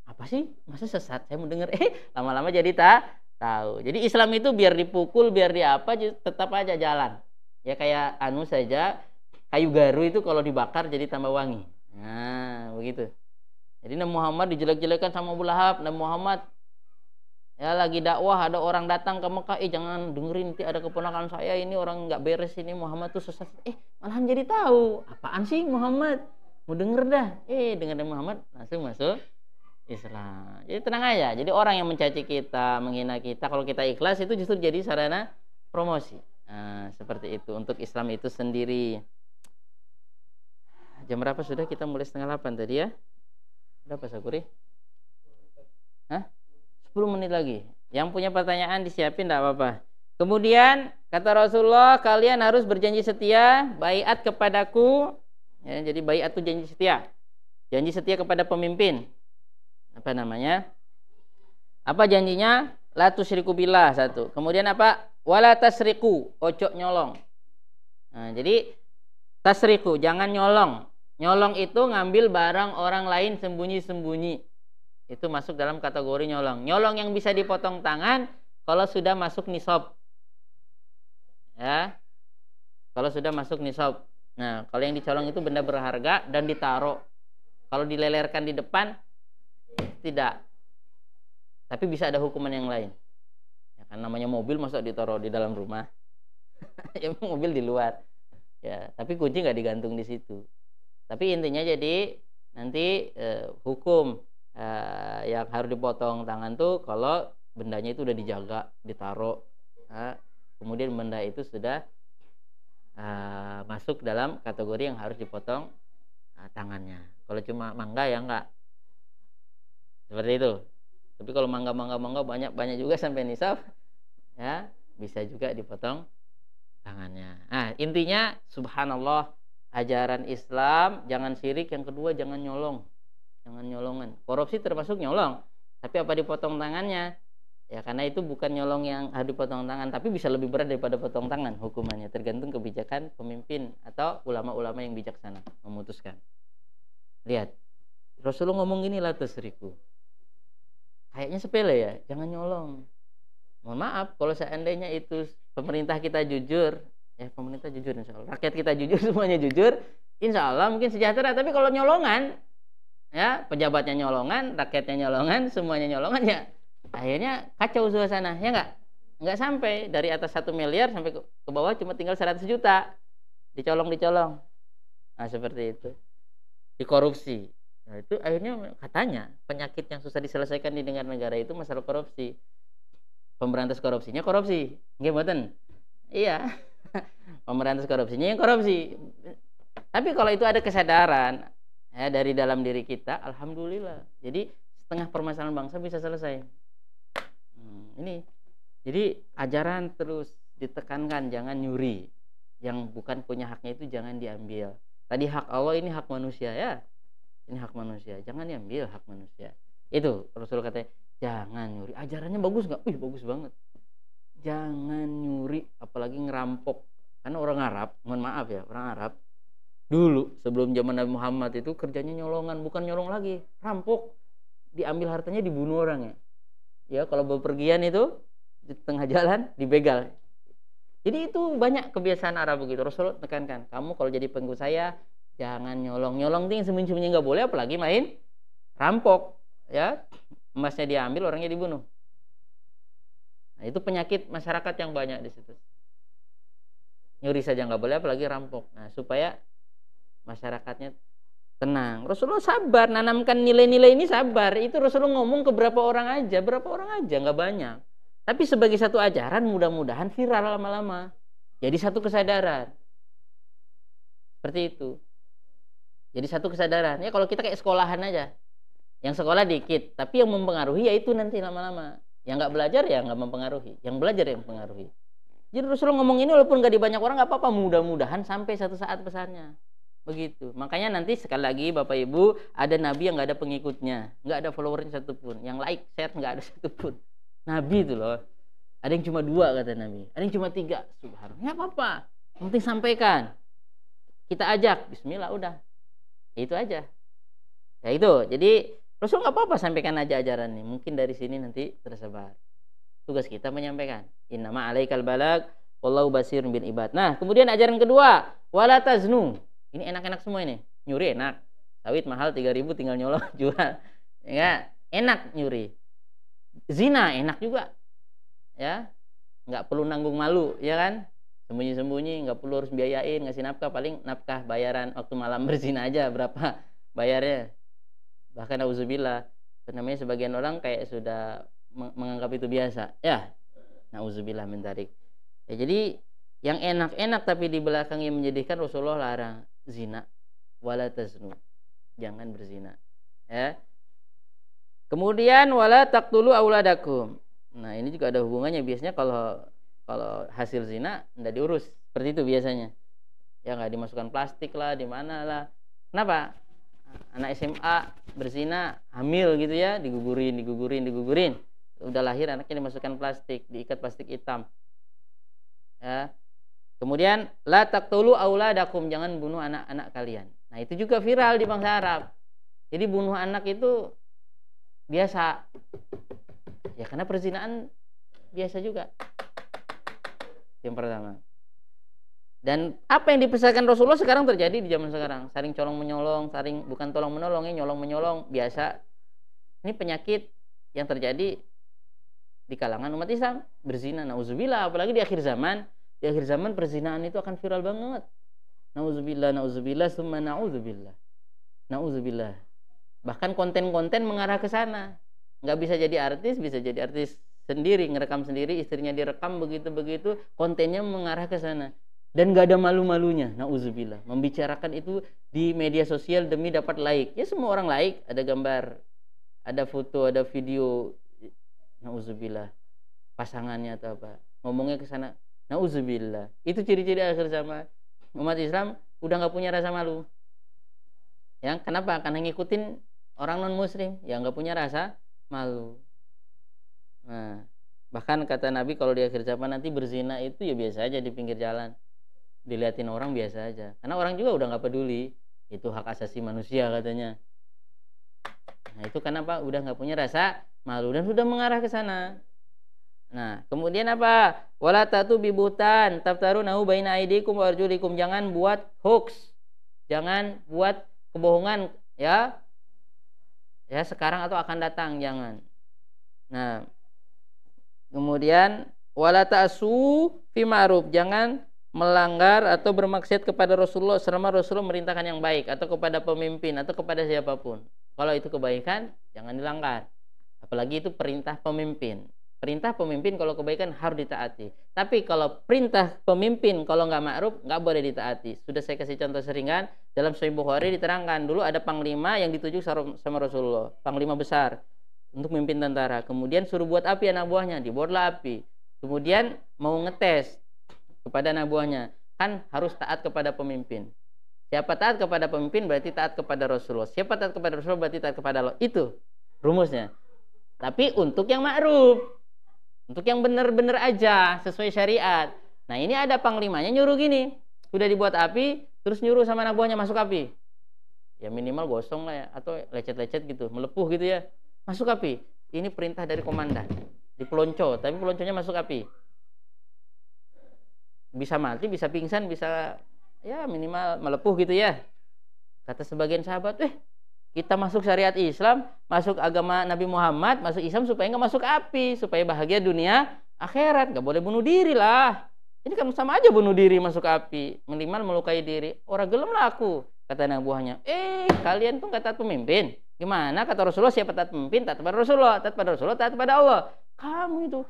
apa sih masa sesat saya mau dengar. eh lama-lama jadi tak tahu jadi Islam itu biar dipukul biar di apa tetap aja jalan ya kayak anu saja kayu garu itu kalau dibakar jadi tambah wangi nah begitu jadi Nabi Muhammad dijelek-jelekan sama Abu Lahab Nabi Muhammad ya lagi dakwah ada orang datang ke Mekah eh jangan dengerin nanti ada keponakan saya ini orang nggak beres ini Muhammad tuh sesat eh malah jadi tahu apaan sih Muhammad mau denger dah eh dengar Muhammad langsung masuk Islam jadi tenang aja jadi orang yang mencaci kita menghina kita kalau kita ikhlas itu justru jadi sarana promosi nah, seperti itu untuk Islam itu sendiri jam berapa sudah kita mulai setengah delapan tadi ya berapa Sakuri Hah? 10 menit lagi yang punya pertanyaan disiapin tidak apa-apa kemudian kata Rasulullah kalian harus berjanji setia baiat kepadaku Ya, jadi bayat itu janji setia. Janji setia kepada pemimpin. Apa namanya? Apa janjinya? La tusyriku billah satu. Kemudian apa? Wala tasriku, ojok nyolong. Nah, jadi tasriku, jangan nyolong. Nyolong itu ngambil barang orang lain sembunyi-sembunyi. Itu masuk dalam kategori nyolong. Nyolong yang bisa dipotong tangan kalau sudah masuk nisab. Ya. Kalau sudah masuk nisab. Nah, kalau yang dicolong itu benda berharga dan ditaruh. Kalau dilelerkan di depan tidak. Tapi bisa ada hukuman yang lain. Ya kan namanya mobil masuk ditaruh di dalam rumah. ya mobil di luar. Ya, tapi kunci nggak digantung di situ. Tapi intinya jadi nanti eh, hukum eh, yang harus dipotong tangan tuh kalau bendanya itu udah dijaga, ditaruh. Nah, kemudian benda itu sudah uh, masuk dalam kategori yang harus dipotong uh, tangannya kalau cuma mangga ya enggak seperti itu tapi kalau mangga mangga mangga banyak banyak juga sampai nisaf ya bisa juga dipotong tangannya nah intinya subhanallah ajaran Islam jangan sirik yang kedua jangan nyolong jangan nyolongan korupsi termasuk nyolong tapi apa dipotong tangannya ya karena itu bukan nyolong yang harus potong tangan tapi bisa lebih berat daripada potong tangan hukumannya tergantung kebijakan pemimpin atau ulama-ulama yang bijaksana memutuskan lihat Rasulullah ngomong gini lah tersiriku kayaknya sepele ya jangan nyolong mohon maaf kalau seandainya itu pemerintah kita jujur ya pemerintah jujur insya Allah rakyat kita jujur semuanya jujur insya Allah mungkin sejahtera tapi kalau nyolongan ya pejabatnya nyolongan rakyatnya nyolongan semuanya nyolongan ya akhirnya kacau suasana ya nggak nggak sampai dari atas satu miliar sampai ke, bawah cuma tinggal 100 juta dicolong dicolong nah seperti itu dikorupsi nah itu akhirnya katanya penyakit yang susah diselesaikan di negara-negara itu masalah korupsi pemberantas korupsinya korupsi nggak boten iya pemberantas korupsinya yang korupsi tapi kalau itu ada kesadaran ya, dari dalam diri kita alhamdulillah jadi setengah permasalahan bangsa bisa selesai ini jadi ajaran terus ditekankan jangan nyuri yang bukan punya haknya itu jangan diambil tadi hak Allah ini hak manusia ya ini hak manusia jangan diambil hak manusia itu Rasul katanya jangan nyuri ajarannya bagus nggak wih bagus banget jangan nyuri apalagi ngerampok karena orang Arab mohon maaf ya orang Arab dulu sebelum zaman Nabi Muhammad itu kerjanya nyolongan bukan nyolong lagi rampok diambil hartanya dibunuh orangnya ya kalau bepergian itu di tengah jalan dibegal jadi itu banyak kebiasaan Arab begitu Rasulullah tekankan kamu kalau jadi pengikut saya jangan nyolong nyolong ting sembunyi-sembunyi nggak boleh apalagi main rampok ya emasnya diambil orangnya dibunuh nah, itu penyakit masyarakat yang banyak di situ nyuri saja nggak boleh apalagi rampok nah supaya masyarakatnya tenang. Rasulullah sabar, nanamkan nilai-nilai ini sabar. Itu Rasulullah ngomong ke berapa orang aja, berapa orang aja, nggak banyak. Tapi sebagai satu ajaran mudah-mudahan viral lama-lama. Jadi satu kesadaran. Seperti itu. Jadi satu kesadaran. Ya kalau kita kayak sekolahan aja. Yang sekolah dikit, tapi yang mempengaruhi ya itu nanti lama-lama. Yang nggak belajar ya nggak mempengaruhi. Yang belajar ya yang mempengaruhi. Jadi Rasulullah ngomong ini walaupun nggak di banyak orang nggak apa-apa. Mudah-mudahan sampai satu saat pesannya. Begitu. Makanya nanti sekali lagi Bapak Ibu, ada nabi yang nggak ada pengikutnya, nggak ada followernya satupun, yang like, share nggak ada satupun. Nabi itu loh. Ada yang cuma dua kata Nabi, ada yang cuma tiga. Subhanallah, nggak apa-apa. Penting sampaikan. Kita ajak, Bismillah udah. Ya, itu aja. Ya itu. Jadi Rasul nggak apa-apa sampaikan aja ajaran ini. Mungkin dari sini nanti tersebar. Tugas kita menyampaikan. nama alaikal balak Wallahu basirun bin ibad. Nah, kemudian ajaran kedua, wala ini enak-enak semua ini. Nyuri enak. Sawit mahal 3000 tinggal nyolong jual. Ya, enak nyuri. Zina enak juga. Ya. nggak perlu nanggung malu, ya kan? Sembunyi-sembunyi, nggak perlu harus biayain, ngasih nafkah paling nafkah bayaran waktu malam berzina aja berapa bayarnya. Bahkan auzubillah, namanya sebagian orang kayak sudah menganggap itu biasa. Ya. Nauzubillah mentarik. Ya, jadi yang enak-enak tapi di belakangnya menjadikan Rasulullah larang zina wala taznu jangan berzina ya kemudian wala taqtulu auladakum nah ini juga ada hubungannya biasanya kalau kalau hasil zina tidak diurus seperti itu biasanya ya nggak dimasukkan plastik lah di mana lah kenapa anak SMA berzina hamil gitu ya digugurin digugurin digugurin udah lahir anaknya dimasukkan plastik diikat plastik hitam ya Kemudian la taqtulu auladakum, jangan bunuh anak-anak kalian. Nah, itu juga viral di bangsa Arab. Jadi bunuh anak itu biasa. Ya karena perzinaan biasa juga. Yang pertama. Dan apa yang dipesankan Rasulullah sekarang terjadi di zaman sekarang. Saring colong menyolong, saring bukan tolong menolong, ya, nyolong menyolong biasa. Ini penyakit yang terjadi di kalangan umat Islam berzina nauzubillah apalagi di akhir zaman di akhir zaman perzinaan itu akan viral banget nauzubillah nauzubillah summa nauzubillah nauzubillah bahkan konten-konten mengarah ke sana nggak bisa jadi artis bisa jadi artis sendiri ngerekam sendiri istrinya direkam begitu begitu kontennya mengarah ke sana dan gak ada malu-malunya nauzubillah membicarakan itu di media sosial demi dapat like ya semua orang like ada gambar ada foto ada video nauzubillah pasangannya atau apa ngomongnya ke sana Nauzubillah. Itu ciri-ciri akhir zaman. Umat Islam udah nggak punya rasa malu. Yang kenapa? Karena ngikutin orang non muslim yang nggak punya rasa malu. Nah, bahkan kata Nabi kalau di akhir zaman nanti berzina itu ya biasa aja di pinggir jalan. dilihatin orang biasa aja. Karena orang juga udah nggak peduli. Itu hak asasi manusia katanya. Nah, itu kenapa udah nggak punya rasa malu dan sudah mengarah ke sana. Nah, kemudian apa? Wala tatu bibutan nahu baina aidikum wa arjulikum. Jangan buat hoax. Jangan buat kebohongan ya. Ya, sekarang atau akan datang jangan. Nah, kemudian wala ta'su fi ma'ruf. Jangan melanggar atau bermaksiat kepada Rasulullah selama Rasulullah merintahkan yang baik atau kepada pemimpin atau kepada siapapun. Kalau itu kebaikan, jangan dilanggar. Apalagi itu perintah pemimpin. Perintah pemimpin kalau kebaikan harus ditaati. Tapi kalau perintah pemimpin kalau nggak ma'ruf nggak boleh ditaati. Sudah saya kasih contoh seringan dalam Sahih Bukhari diterangkan dulu ada panglima yang dituju sama Rasulullah, panglima besar untuk memimpin tentara. Kemudian suruh buat api anak buahnya, dibuatlah api. Kemudian mau ngetes kepada anak buahnya, kan harus taat kepada pemimpin. Siapa taat kepada pemimpin berarti taat kepada Rasulullah. Siapa taat kepada Rasulullah berarti taat kepada Allah. Itu rumusnya. Tapi untuk yang ma'ruf untuk yang benar-benar aja sesuai syariat. Nah, ini ada panglimanya nyuruh gini. Sudah dibuat api, terus nyuruh sama anak buahnya masuk api. Ya minimal gosong lah ya atau lecet-lecet gitu, melepuh gitu ya. Masuk api. Ini perintah dari komandan. Dipelonco, tapi pelonconya masuk api. Bisa mati, bisa pingsan, bisa ya minimal melepuh gitu ya. Kata sebagian sahabat, "Eh, kita masuk syariat Islam, masuk agama Nabi Muhammad, masuk Islam supaya nggak masuk api, supaya bahagia dunia akhirat, nggak boleh bunuh diri lah. Ini kan sama aja bunuh diri masuk api, minimal melukai diri. Orang gelem lah aku, kata anak buahnya. Eh, kalian tuh nggak taat pemimpin. Gimana kata Rasulullah siapa taat pemimpin? Taat pada Rasulullah, taat pada Rasulullah, taat pada Allah. Kamu itu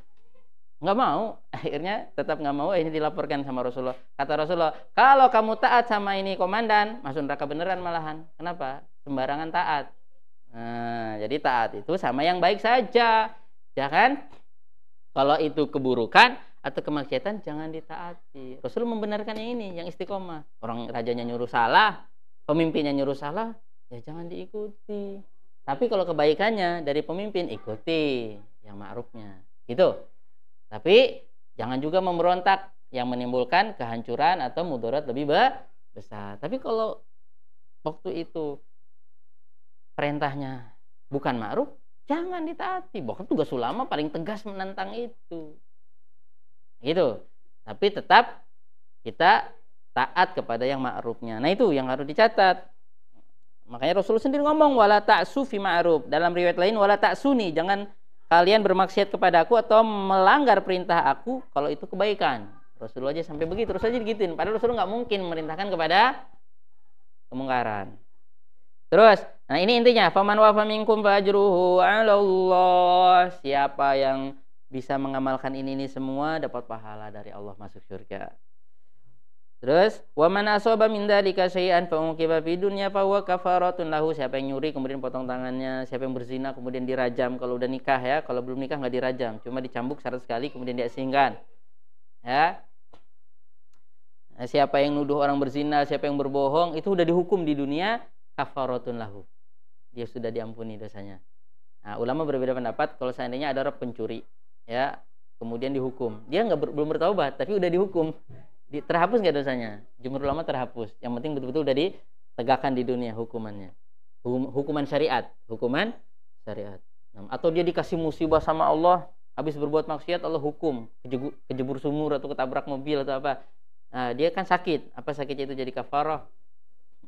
nggak mau akhirnya tetap nggak mau eh, ini dilaporkan sama Rasulullah kata Rasulullah kalau kamu taat sama ini komandan masuk neraka beneran malahan kenapa sembarangan taat. Nah, jadi taat itu sama yang baik saja. ya kan kalau itu keburukan atau kemaksiatan jangan ditaati. Rasul membenarkan yang ini, yang istiqomah. Orang rajanya nyuruh salah, pemimpinnya nyuruh salah, ya jangan diikuti. Tapi kalau kebaikannya dari pemimpin ikuti yang ma'rufnya. Gitu. Tapi jangan juga memberontak yang menimbulkan kehancuran atau mudarat lebih besar. Tapi kalau waktu itu perintahnya bukan ma'ruf, jangan ditaati. Bahkan tugas ulama paling tegas menentang itu. Gitu. Tapi tetap kita taat kepada yang ma'rufnya. Nah, itu yang harus dicatat. Makanya Rasulullah sendiri ngomong wala ta'su sufi ma'ruf. Dalam riwayat lain wala ta'suni, jangan kalian bermaksiat kepada aku atau melanggar perintah aku kalau itu kebaikan. Rasulullah aja sampai begitu, Rasulullah aja digituin. Padahal Rasulullah nggak mungkin merintahkan kepada kemungkaran. Terus, nah ini intinya faman wa faminkum fajruhu Allah. Siapa yang bisa mengamalkan ini ini semua dapat pahala dari Allah masuk surga. Terus, waman asaba min dzalika syai'an fa uqiba fi dunya fa huwa kafaratun lahu. Siapa yang nyuri kemudian potong tangannya, siapa yang berzina kemudian dirajam kalau udah nikah ya, kalau belum nikah nggak dirajam, cuma dicambuk seratus sekali kemudian diasingkan. Ya, nah, siapa yang nuduh orang berzina, siapa yang berbohong, itu udah dihukum di dunia, kafaratun lahu. Dia sudah diampuni dosanya. Nah, ulama berbeda pendapat kalau seandainya ada orang pencuri, ya, kemudian dihukum. Dia nggak ber, belum bertaubat, tapi udah dihukum. Di, terhapus nggak dosanya? Jumhur ulama terhapus. Yang penting betul-betul udah ditegakkan di dunia hukumannya. Hukum, hukuman syariat, hukuman syariat. Nah, atau dia dikasih musibah sama Allah, habis berbuat maksiat Allah hukum, kejebur, kejebur sumur atau ketabrak mobil atau apa. Nah, dia kan sakit, apa sakitnya itu jadi kafarah?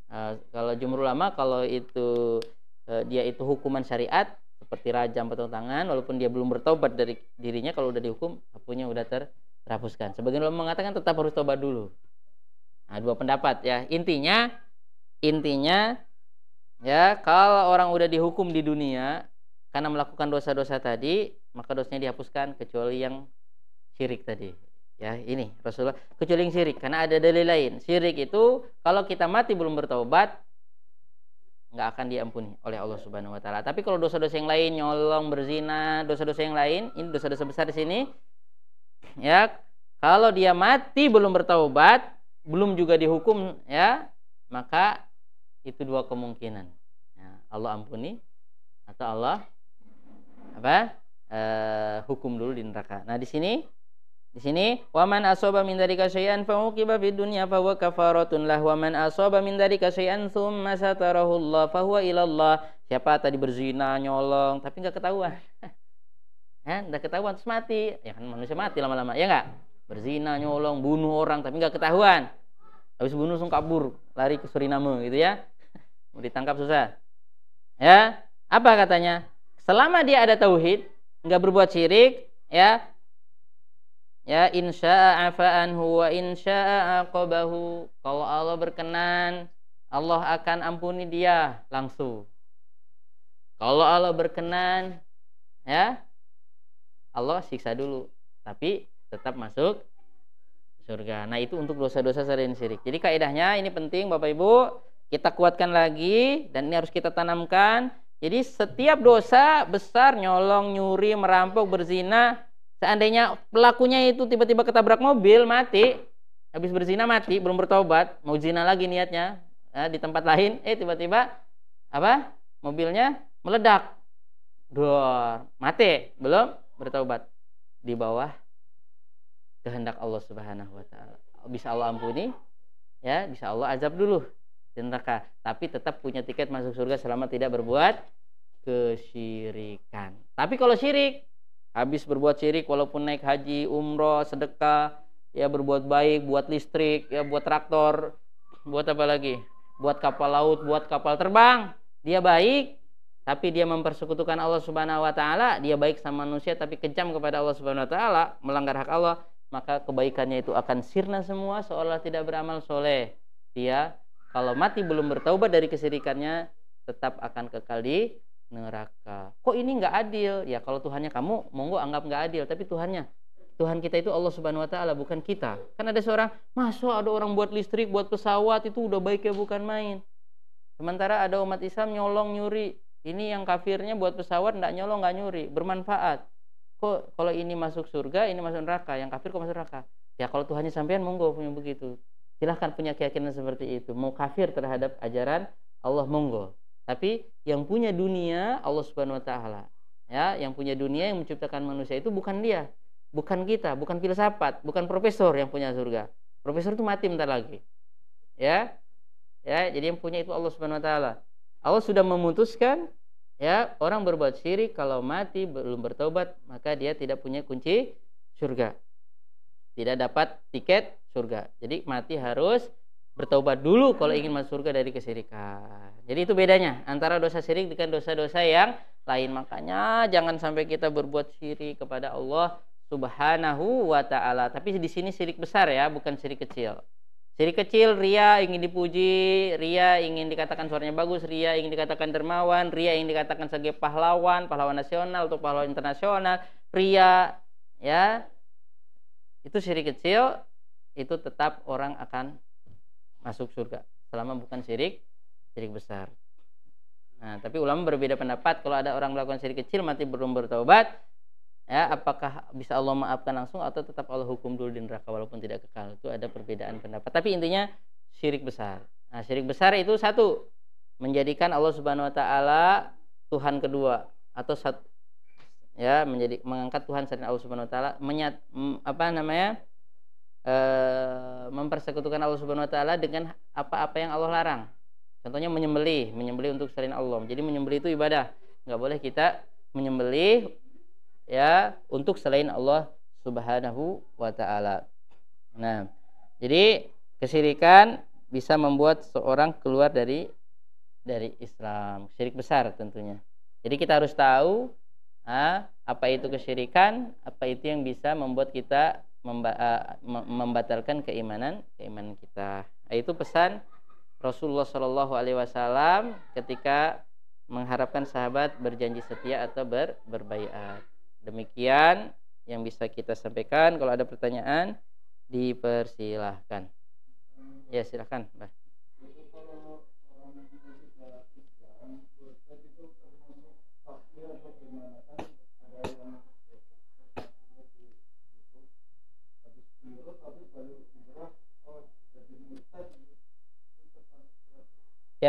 Eh, kalau jumhur ulama kalau itu uh, dia itu hukuman syariat seperti rajam potong tangan walaupun dia belum bertobat dari dirinya kalau udah dihukum punya udah terhapuskan. Sebagian ulama mengatakan tetap harus tobat dulu. Nah, dua pendapat ya. Intinya intinya ya kalau orang udah dihukum di dunia karena melakukan dosa-dosa tadi, maka dosanya dihapuskan kecuali yang syirik tadi ya ini Rasulullah kecuali syirik karena ada dalil lain syirik itu kalau kita mati belum bertobat nggak akan diampuni oleh Allah Subhanahu Wa Taala tapi kalau dosa-dosa yang lain nyolong berzina dosa-dosa yang lain ini dosa-dosa besar di sini ya kalau dia mati belum bertobat belum juga dihukum ya maka itu dua kemungkinan ya, Allah ampuni atau Allah apa eh, hukum dulu di neraka nah di sini di sini waman asoba min dari kasyian fa uqiba fid dunya fa huwa kafaratun lah waman asoba min dari kasyian tsumma satarahu Allah fa huwa ila Allah. Siapa tadi berzina, nyolong tapi enggak ketahuan. ya, nggak ketahuan terus mati. Ya kan manusia mati lama-lama, ya enggak? Berzina, nyolong, bunuh orang tapi enggak ketahuan. Habis bunuh langsung kabur, lari ke Suriname gitu ya. Mau ditangkap susah. Ya, apa katanya? Selama dia ada tauhid, enggak berbuat syirik, ya Ya insya'a afa'anhu wa insya'a Kalau Allah berkenan, Allah akan ampuni dia langsung. Kalau Allah berkenan, ya Allah siksa dulu, tapi tetap masuk surga. Nah, itu untuk dosa-dosa sering sirik. Jadi kaidahnya ini penting Bapak Ibu, kita kuatkan lagi dan ini harus kita tanamkan. Jadi setiap dosa besar nyolong, nyuri, merampok, berzina Seandainya pelakunya itu tiba-tiba ketabrak mobil, mati, habis berzina mati, belum bertobat, mau zina lagi niatnya, nah, di tempat lain, eh tiba-tiba apa? Mobilnya meledak. Dor, mati, belum bertobat di bawah kehendak Allah Subhanahu wa taala. Bisa Allah ampuni, ya, bisa Allah azab dulu di neraka, tapi tetap punya tiket masuk surga selama tidak berbuat kesyirikan. Tapi kalau syirik habis berbuat syirik walaupun naik haji, umroh, sedekah, ya berbuat baik, buat listrik, ya buat traktor, buat apa lagi? Buat kapal laut, buat kapal terbang. Dia baik, tapi dia mempersekutukan Allah Subhanahu wa taala, dia baik sama manusia tapi kejam kepada Allah Subhanahu wa taala, melanggar hak Allah, maka kebaikannya itu akan sirna semua seolah tidak beramal soleh. Dia kalau mati belum bertaubat dari kesirikannya tetap akan kekal di neraka. Kok ini nggak adil? Ya kalau Tuhannya kamu monggo anggap nggak adil, tapi Tuhannya Tuhan kita itu Allah Subhanahu wa taala bukan kita. Kan ada seorang, masuk, ada orang buat listrik, buat pesawat itu udah baik ya bukan main." Sementara ada umat Islam nyolong nyuri. Ini yang kafirnya buat pesawat ndak nyolong nggak nyuri, bermanfaat. Kok kalau ini masuk surga, ini masuk neraka, yang kafir kok masuk neraka? Ya kalau Tuhannya sampean monggo punya begitu. Silahkan punya keyakinan seperti itu. Mau kafir terhadap ajaran Allah monggo. Tapi yang punya dunia Allah Subhanahu wa taala. Ya, yang punya dunia yang menciptakan manusia itu bukan dia, bukan kita, bukan filsafat, bukan profesor yang punya surga. Profesor itu mati bentar lagi. Ya. Ya, jadi yang punya itu Allah Subhanahu wa taala. Allah sudah memutuskan ya, orang berbuat syirik kalau mati belum bertobat, maka dia tidak punya kunci surga. Tidak dapat tiket surga. Jadi mati harus bertaubat dulu kalau ingin masuk surga dari kesirikan. Jadi itu bedanya antara dosa syirik dengan dosa-dosa yang lain. Makanya jangan sampai kita berbuat syirik kepada Allah Subhanahu wa taala. Tapi di sini syirik besar ya, bukan syirik kecil. Syirik kecil ria ingin dipuji, ria ingin dikatakan suaranya bagus, ria ingin dikatakan dermawan, ria ingin dikatakan sebagai pahlawan, pahlawan nasional atau pahlawan internasional, ria ya. Itu syirik kecil, itu tetap orang akan masuk surga selama bukan syirik syirik besar. Nah, tapi ulama berbeda pendapat kalau ada orang melakukan syirik kecil mati belum bertobat, ya apakah bisa Allah maafkan langsung atau tetap Allah hukum dulu di neraka walaupun tidak kekal? Itu ada perbedaan pendapat. Tapi intinya syirik besar. Nah, syirik besar itu satu menjadikan Allah Subhanahu wa taala Tuhan kedua atau satu ya menjadi mengangkat Tuhan selain Allah Subhanahu wa taala menyat apa namanya? Eh, mempersekutukan Allah Subhanahu wa taala dengan apa-apa yang Allah larang. Contohnya menyembelih, menyembelih untuk selain Allah. Jadi menyembelih itu ibadah. Nggak boleh kita menyembelih ya untuk selain Allah Subhanahu wa taala. Nah, jadi kesirikan bisa membuat seorang keluar dari dari Islam, syirik besar tentunya. Jadi kita harus tahu ah, apa itu kesyirikan, apa itu yang bisa membuat kita memba uh, membatalkan keimanan keimanan kita. Itu pesan Rasulullah Shallallahu Alaihi Wasallam ketika mengharapkan sahabat berjanji setia atau ber, Demikian yang bisa kita sampaikan. Kalau ada pertanyaan, dipersilahkan. Ya, silahkan, Mbak.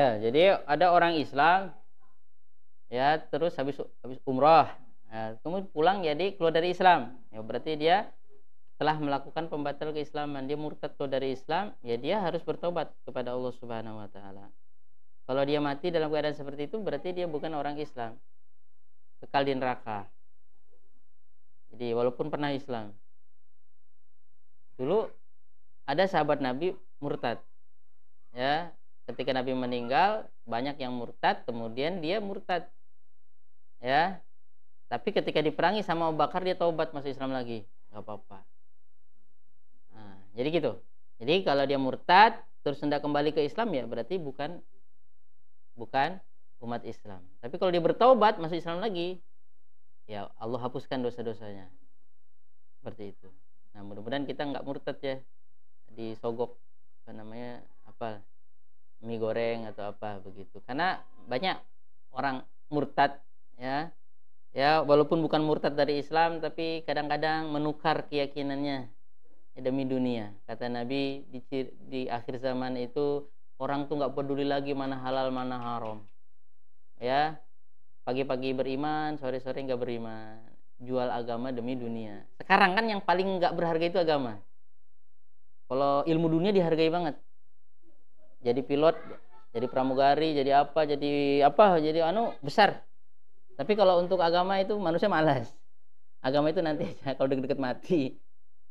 Ya, jadi ada orang Islam ya terus habis habis umrah ya, kemudian pulang jadi ya, keluar dari Islam ya berarti dia telah melakukan pembatal keislaman dia murtad keluar dari Islam ya dia harus bertobat kepada Allah Subhanahu Wa Taala kalau dia mati dalam keadaan seperti itu berarti dia bukan orang Islam kekal di neraka jadi walaupun pernah Islam dulu ada sahabat Nabi murtad ya ketika Nabi meninggal banyak yang murtad kemudian dia murtad ya tapi ketika diperangi sama Abu Bakar dia taubat masuk Islam lagi nggak apa-apa nah, jadi gitu jadi kalau dia murtad terus hendak kembali ke Islam ya berarti bukan bukan umat Islam tapi kalau dia bertaubat masuk Islam lagi ya Allah hapuskan dosa-dosanya seperti itu nah mudah-mudahan kita nggak murtad ya disogok apa namanya apa mie goreng atau apa begitu karena banyak orang murtad ya ya walaupun bukan murtad dari Islam tapi kadang-kadang menukar keyakinannya ya, demi dunia kata Nabi di, di akhir zaman itu orang tuh nggak peduli lagi mana halal mana haram ya pagi-pagi beriman sore-sore nggak beriman jual agama demi dunia sekarang kan yang paling nggak berharga itu agama kalau ilmu dunia dihargai banget jadi pilot jadi pramugari jadi apa jadi apa jadi anu besar tapi kalau untuk agama itu manusia malas agama itu nanti kalau deket-deket mati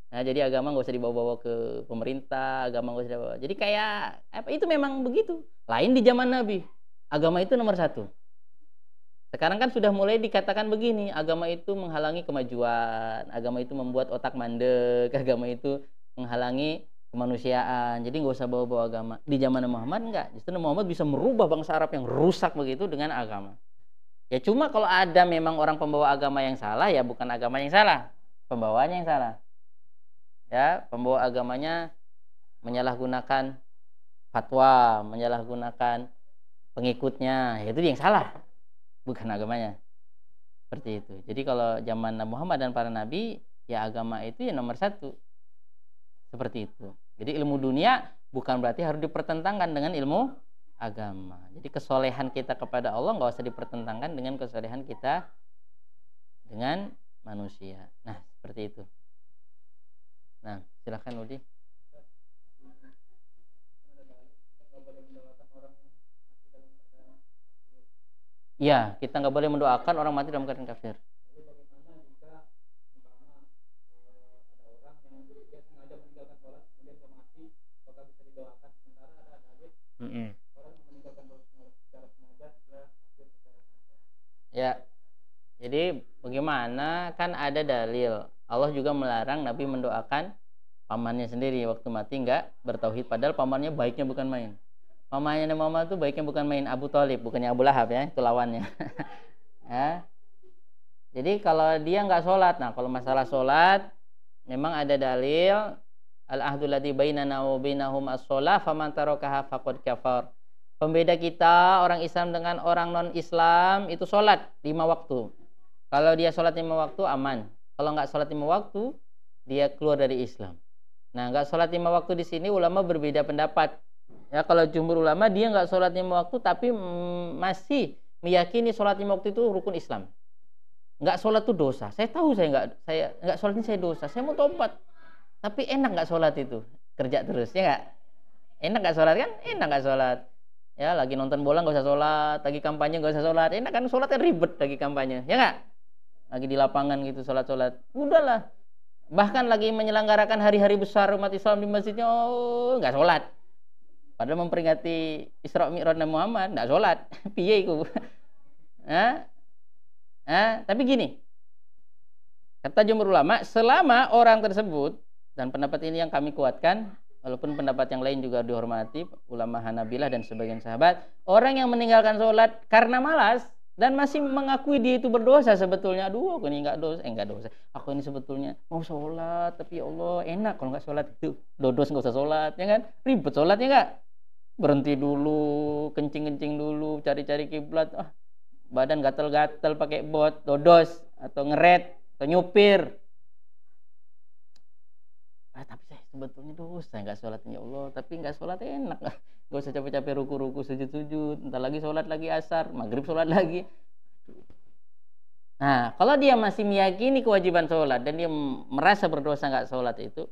nah jadi agama nggak usah dibawa-bawa ke pemerintah agama nggak usah dibawa jadi kayak apa eh, itu memang begitu lain di zaman nabi agama itu nomor satu sekarang kan sudah mulai dikatakan begini, agama itu menghalangi kemajuan, agama itu membuat otak mandek, agama itu menghalangi kemanusiaan jadi nggak usah bawa-bawa agama di zaman Muhammad nggak justru Nabi Muhammad bisa merubah bangsa Arab yang rusak begitu dengan agama ya cuma kalau ada memang orang pembawa agama yang salah ya bukan agama yang salah pembawanya yang salah ya pembawa agamanya menyalahgunakan fatwa menyalahgunakan pengikutnya ya itu yang salah bukan agamanya seperti itu jadi kalau zaman Nabi Muhammad dan para nabi ya agama itu ya nomor satu seperti itu. Jadi ilmu dunia bukan berarti harus dipertentangkan dengan ilmu agama. Jadi kesolehan kita kepada Allah nggak usah dipertentangkan dengan kesolehan kita dengan manusia. Nah, seperti itu. Nah, silahkan Udi. ya kita nggak boleh mendoakan orang mati dalam keadaan kafir. mm -hmm. ya jadi bagaimana kan ada dalil Allah juga melarang Nabi mendoakan pamannya sendiri waktu mati nggak bertauhid padahal pamannya baiknya bukan main pamannya mama tuh baiknya bukan main Abu Talib bukannya Abu Lahab ya itu lawannya ya jadi kalau dia nggak sholat nah kalau masalah sholat memang ada dalil al ahdu ladzi bainana wa bainahum as salah faman tarakaha faqad kafar pembeda kita orang Islam dengan orang non Islam itu sholat lima waktu kalau dia sholat lima waktu aman kalau nggak sholat lima waktu dia keluar dari Islam nah nggak sholat lima waktu di sini ulama berbeda pendapat ya kalau jumhur ulama dia nggak sholat lima waktu tapi mm, masih meyakini sholat lima waktu itu rukun Islam nggak sholat itu dosa. Saya tahu saya nggak saya nggak sholat ini saya dosa. Saya mau tobat. Tapi enak nggak sholat itu? Kerja terus, ya nggak? Enak nggak sholat kan? Enak nggak sholat? Ya, lagi nonton bola nggak usah sholat, lagi kampanye nggak usah sholat. Enak kan sholatnya kan ribet lagi kampanye, ya nggak? Lagi di lapangan gitu sholat-sholat. Udahlah. Bahkan lagi menyelenggarakan hari-hari besar umat Islam di masjidnya, oh nggak sholat. Padahal memperingati Isra Mi'raj Muhammad, nggak sholat. Piye itu? Hah? Tapi gini, Kata jumhur ulama, selama orang tersebut dan pendapat ini yang kami kuatkan, walaupun pendapat yang lain juga dihormati, ulama Hanabilah dan sebagian sahabat, orang yang meninggalkan sholat karena malas dan masih mengakui dia itu berdosa sebetulnya, aduh aku ini nggak dosa, eh dosa, aku ini sebetulnya mau sholat, tapi ya Allah enak kalau nggak sholat itu dodos nggak usah sholat, ya kan? Ribet sholatnya nggak? Berhenti dulu, kencing-kencing dulu, cari-cari kiblat, ah, badan gatel-gatel pakai bot, dodos atau ngeret atau nyupir sebetulnya tuh saya nggak sholat ya Allah tapi nggak sholat enak nggak usah capek-capek ruku-ruku sujud-sujud entar lagi sholat lagi asar maghrib sholat lagi nah kalau dia masih meyakini kewajiban sholat dan dia merasa berdosa nggak sholat itu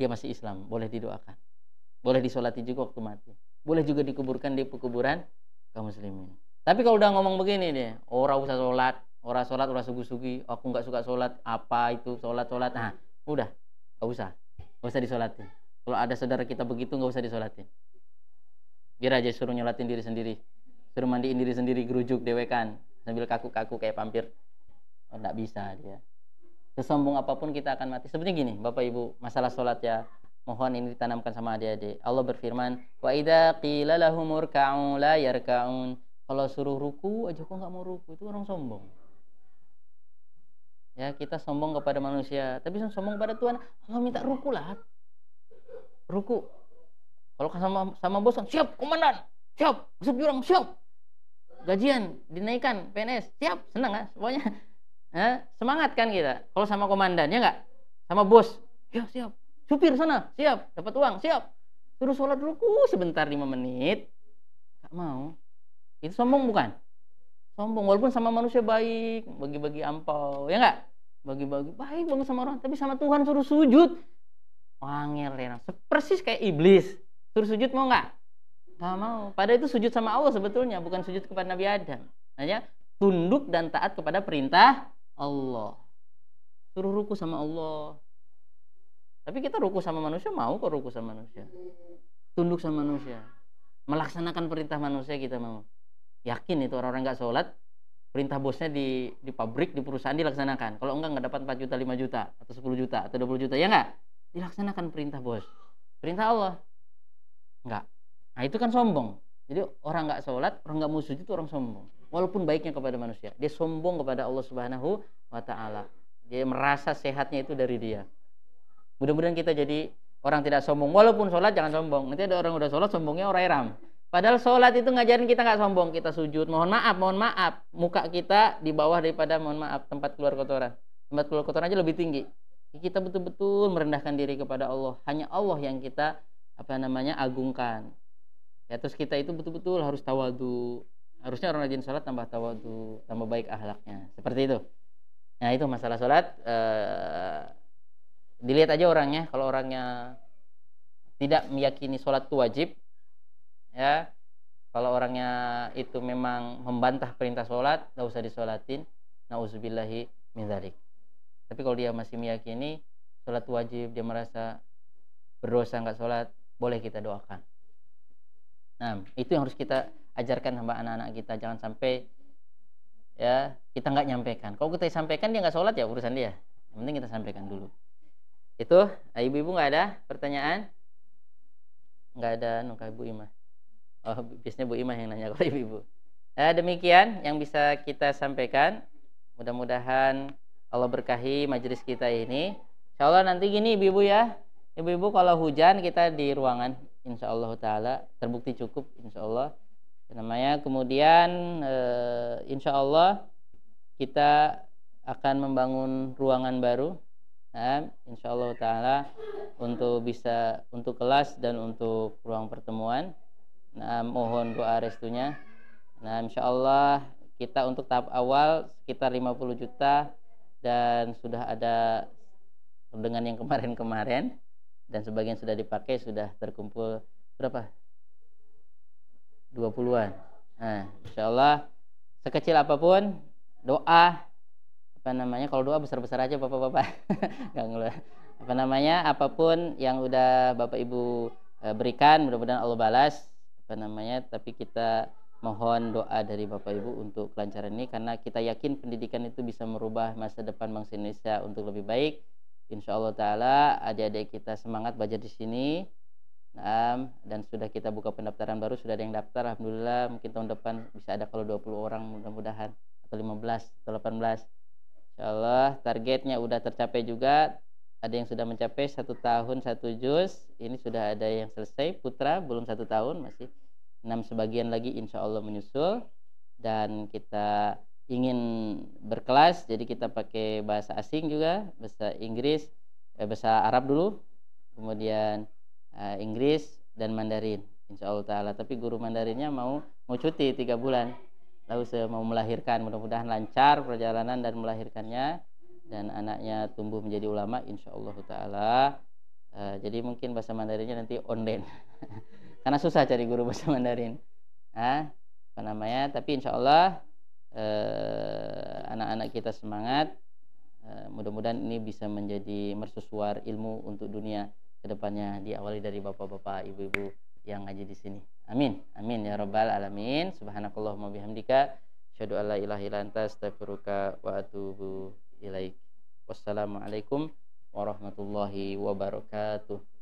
dia masih Islam boleh didoakan boleh disolati juga waktu mati boleh juga dikuburkan di pekuburan kaum muslimin tapi kalau udah ngomong begini deh orang usah sholat orang sholat orang sugu sugi aku nggak suka sholat apa itu sholat sholat nah udah nggak usah nggak usah disolatin kalau ada saudara kita begitu nggak usah disolatin biar aja suruh nyolatin diri sendiri suruh mandiin diri sendiri gerujuk dewekan sambil kaku-kaku kayak pampir oh, nggak bisa dia sesombong apapun kita akan mati sebenarnya gini bapak ibu masalah sholat ya mohon ini ditanamkan sama adik-adik Allah berfirman wa idha qila lahumur ka'un la yarka'un kalau suruh ruku aja kok nggak mau ruku itu orang sombong ya kita sombong kepada manusia tapi sombong kepada Tuhan Allah minta ruku lah ruku kalau sama sama bosan siap komandan siap masuk jurang siap gajian dinaikkan PNS siap senang kan semuanya ya, semangat kan kita kalau sama komandan ya nggak sama bos ya siap supir sana siap dapat uang siap suruh sholat ruku sebentar lima menit nggak mau itu sombong bukan sombong walaupun sama manusia baik bagi-bagi ampau ya enggak bagi-bagi baik banget sama orang tapi sama Tuhan suruh sujud wangir ya nah, persis kayak iblis suruh sujud mau nggak nggak mau pada itu sujud sama Allah sebetulnya bukan sujud kepada Nabi Adam hanya tunduk dan taat kepada perintah Allah suruh ruku sama Allah tapi kita ruku sama manusia mau kok ruku sama manusia tunduk sama manusia melaksanakan perintah manusia kita mau yakin itu orang-orang nggak sholat perintah bosnya di di pabrik di perusahaan dilaksanakan kalau enggak nggak dapat 4 juta 5 juta atau 10 juta atau 20 juta ya enggak dilaksanakan perintah bos perintah Allah enggak nah itu kan sombong jadi orang nggak sholat orang nggak mau sujud itu orang sombong walaupun baiknya kepada manusia dia sombong kepada Allah Subhanahu wa taala dia merasa sehatnya itu dari dia mudah-mudahan kita jadi orang tidak sombong walaupun sholat jangan sombong nanti ada orang udah sholat sombongnya orang iram Padahal sholat itu ngajarin kita nggak sombong, kita sujud. Mohon maaf, mohon maaf. Muka kita di bawah daripada mohon maaf tempat keluar kotoran. Tempat keluar kotoran aja lebih tinggi. Kita betul-betul merendahkan diri kepada Allah. Hanya Allah yang kita apa namanya agungkan. Ya terus kita itu betul-betul harus tawadu. Harusnya orang rajin sholat tambah tawadu, tambah baik ahlaknya. Seperti itu. Nah itu masalah sholat. Eh, dilihat aja orangnya. Kalau orangnya tidak meyakini sholat itu wajib, ya kalau orangnya itu memang membantah perintah sholat nggak usah disolatin nauzubillahi min dzalik tapi kalau dia masih meyakini sholat wajib dia merasa berdosa nggak sholat boleh kita doakan nah itu yang harus kita ajarkan sama anak-anak kita jangan sampai ya kita nggak nyampaikan kalau kita sampaikan dia nggak sholat ya urusan dia yang penting kita sampaikan dulu itu ibu-ibu nggak ada pertanyaan nggak ada nungka ibu imah Oh, biasanya Bu Imah yang nanya kalau ibu-ibu. Nah, demikian yang bisa kita sampaikan. Mudah-mudahan Allah berkahi majelis kita ini. Insya Allah nanti gini ibu-ibu ya. Ibu-ibu kalau hujan kita di ruangan. Insya Allah Ta'ala terbukti cukup Insya Allah. Namanya kemudian e, eh, Insya Allah kita akan membangun ruangan baru. Nah, ya, insya Allah Ta'ala untuk bisa untuk kelas dan untuk ruang pertemuan nah, mohon doa restunya nah insya Allah kita untuk tahap awal sekitar 50 juta dan sudah ada dengan yang kemarin-kemarin dan sebagian sudah dipakai sudah terkumpul berapa 20-an nah insya Allah sekecil apapun doa apa namanya kalau doa besar-besar aja bapak-bapak nggak ngeluh apa namanya apapun yang udah bapak ibu eh, berikan mudah-mudahan Allah balas apa namanya tapi kita mohon doa dari Bapak Ibu untuk kelancaran ini karena kita yakin pendidikan itu bisa merubah masa depan bangsa Indonesia untuk lebih baik. Insya Allah Taala adik-adik kita semangat belajar di sini. Um, dan sudah kita buka pendaftaran baru sudah ada yang daftar alhamdulillah mungkin tahun depan bisa ada kalau 20 orang mudah-mudahan atau 15 atau 18 Insya Allah targetnya udah tercapai juga ada yang sudah mencapai satu tahun satu juz ini sudah ada yang selesai putra belum satu tahun masih enam sebagian lagi insya Allah menyusul dan kita ingin berkelas jadi kita pakai bahasa asing juga bahasa Inggris eh, bahasa Arab dulu kemudian eh, Inggris dan Mandarin insya Allah taala tapi guru Mandarinnya mau mau cuti tiga bulan lalu saya mau melahirkan mudah-mudahan lancar perjalanan dan melahirkannya dan anaknya tumbuh menjadi ulama insya Allah taala uh, jadi mungkin bahasa Mandarinnya nanti online karena susah cari guru bahasa Mandarin ah apa namanya tapi insya Allah eh, anak-anak kita semangat uh, mudah-mudahan ini bisa menjadi mersusuar ilmu untuk dunia kedepannya diawali dari bapak-bapak ibu-ibu yang ngaji di sini amin amin ya robbal alamin subhanakallahumma bihamdika syadu alla ilaha illa anta astaghfiruka wa atubu ilaik. Wassalamualaikum warahmatullahi wabarakatuh.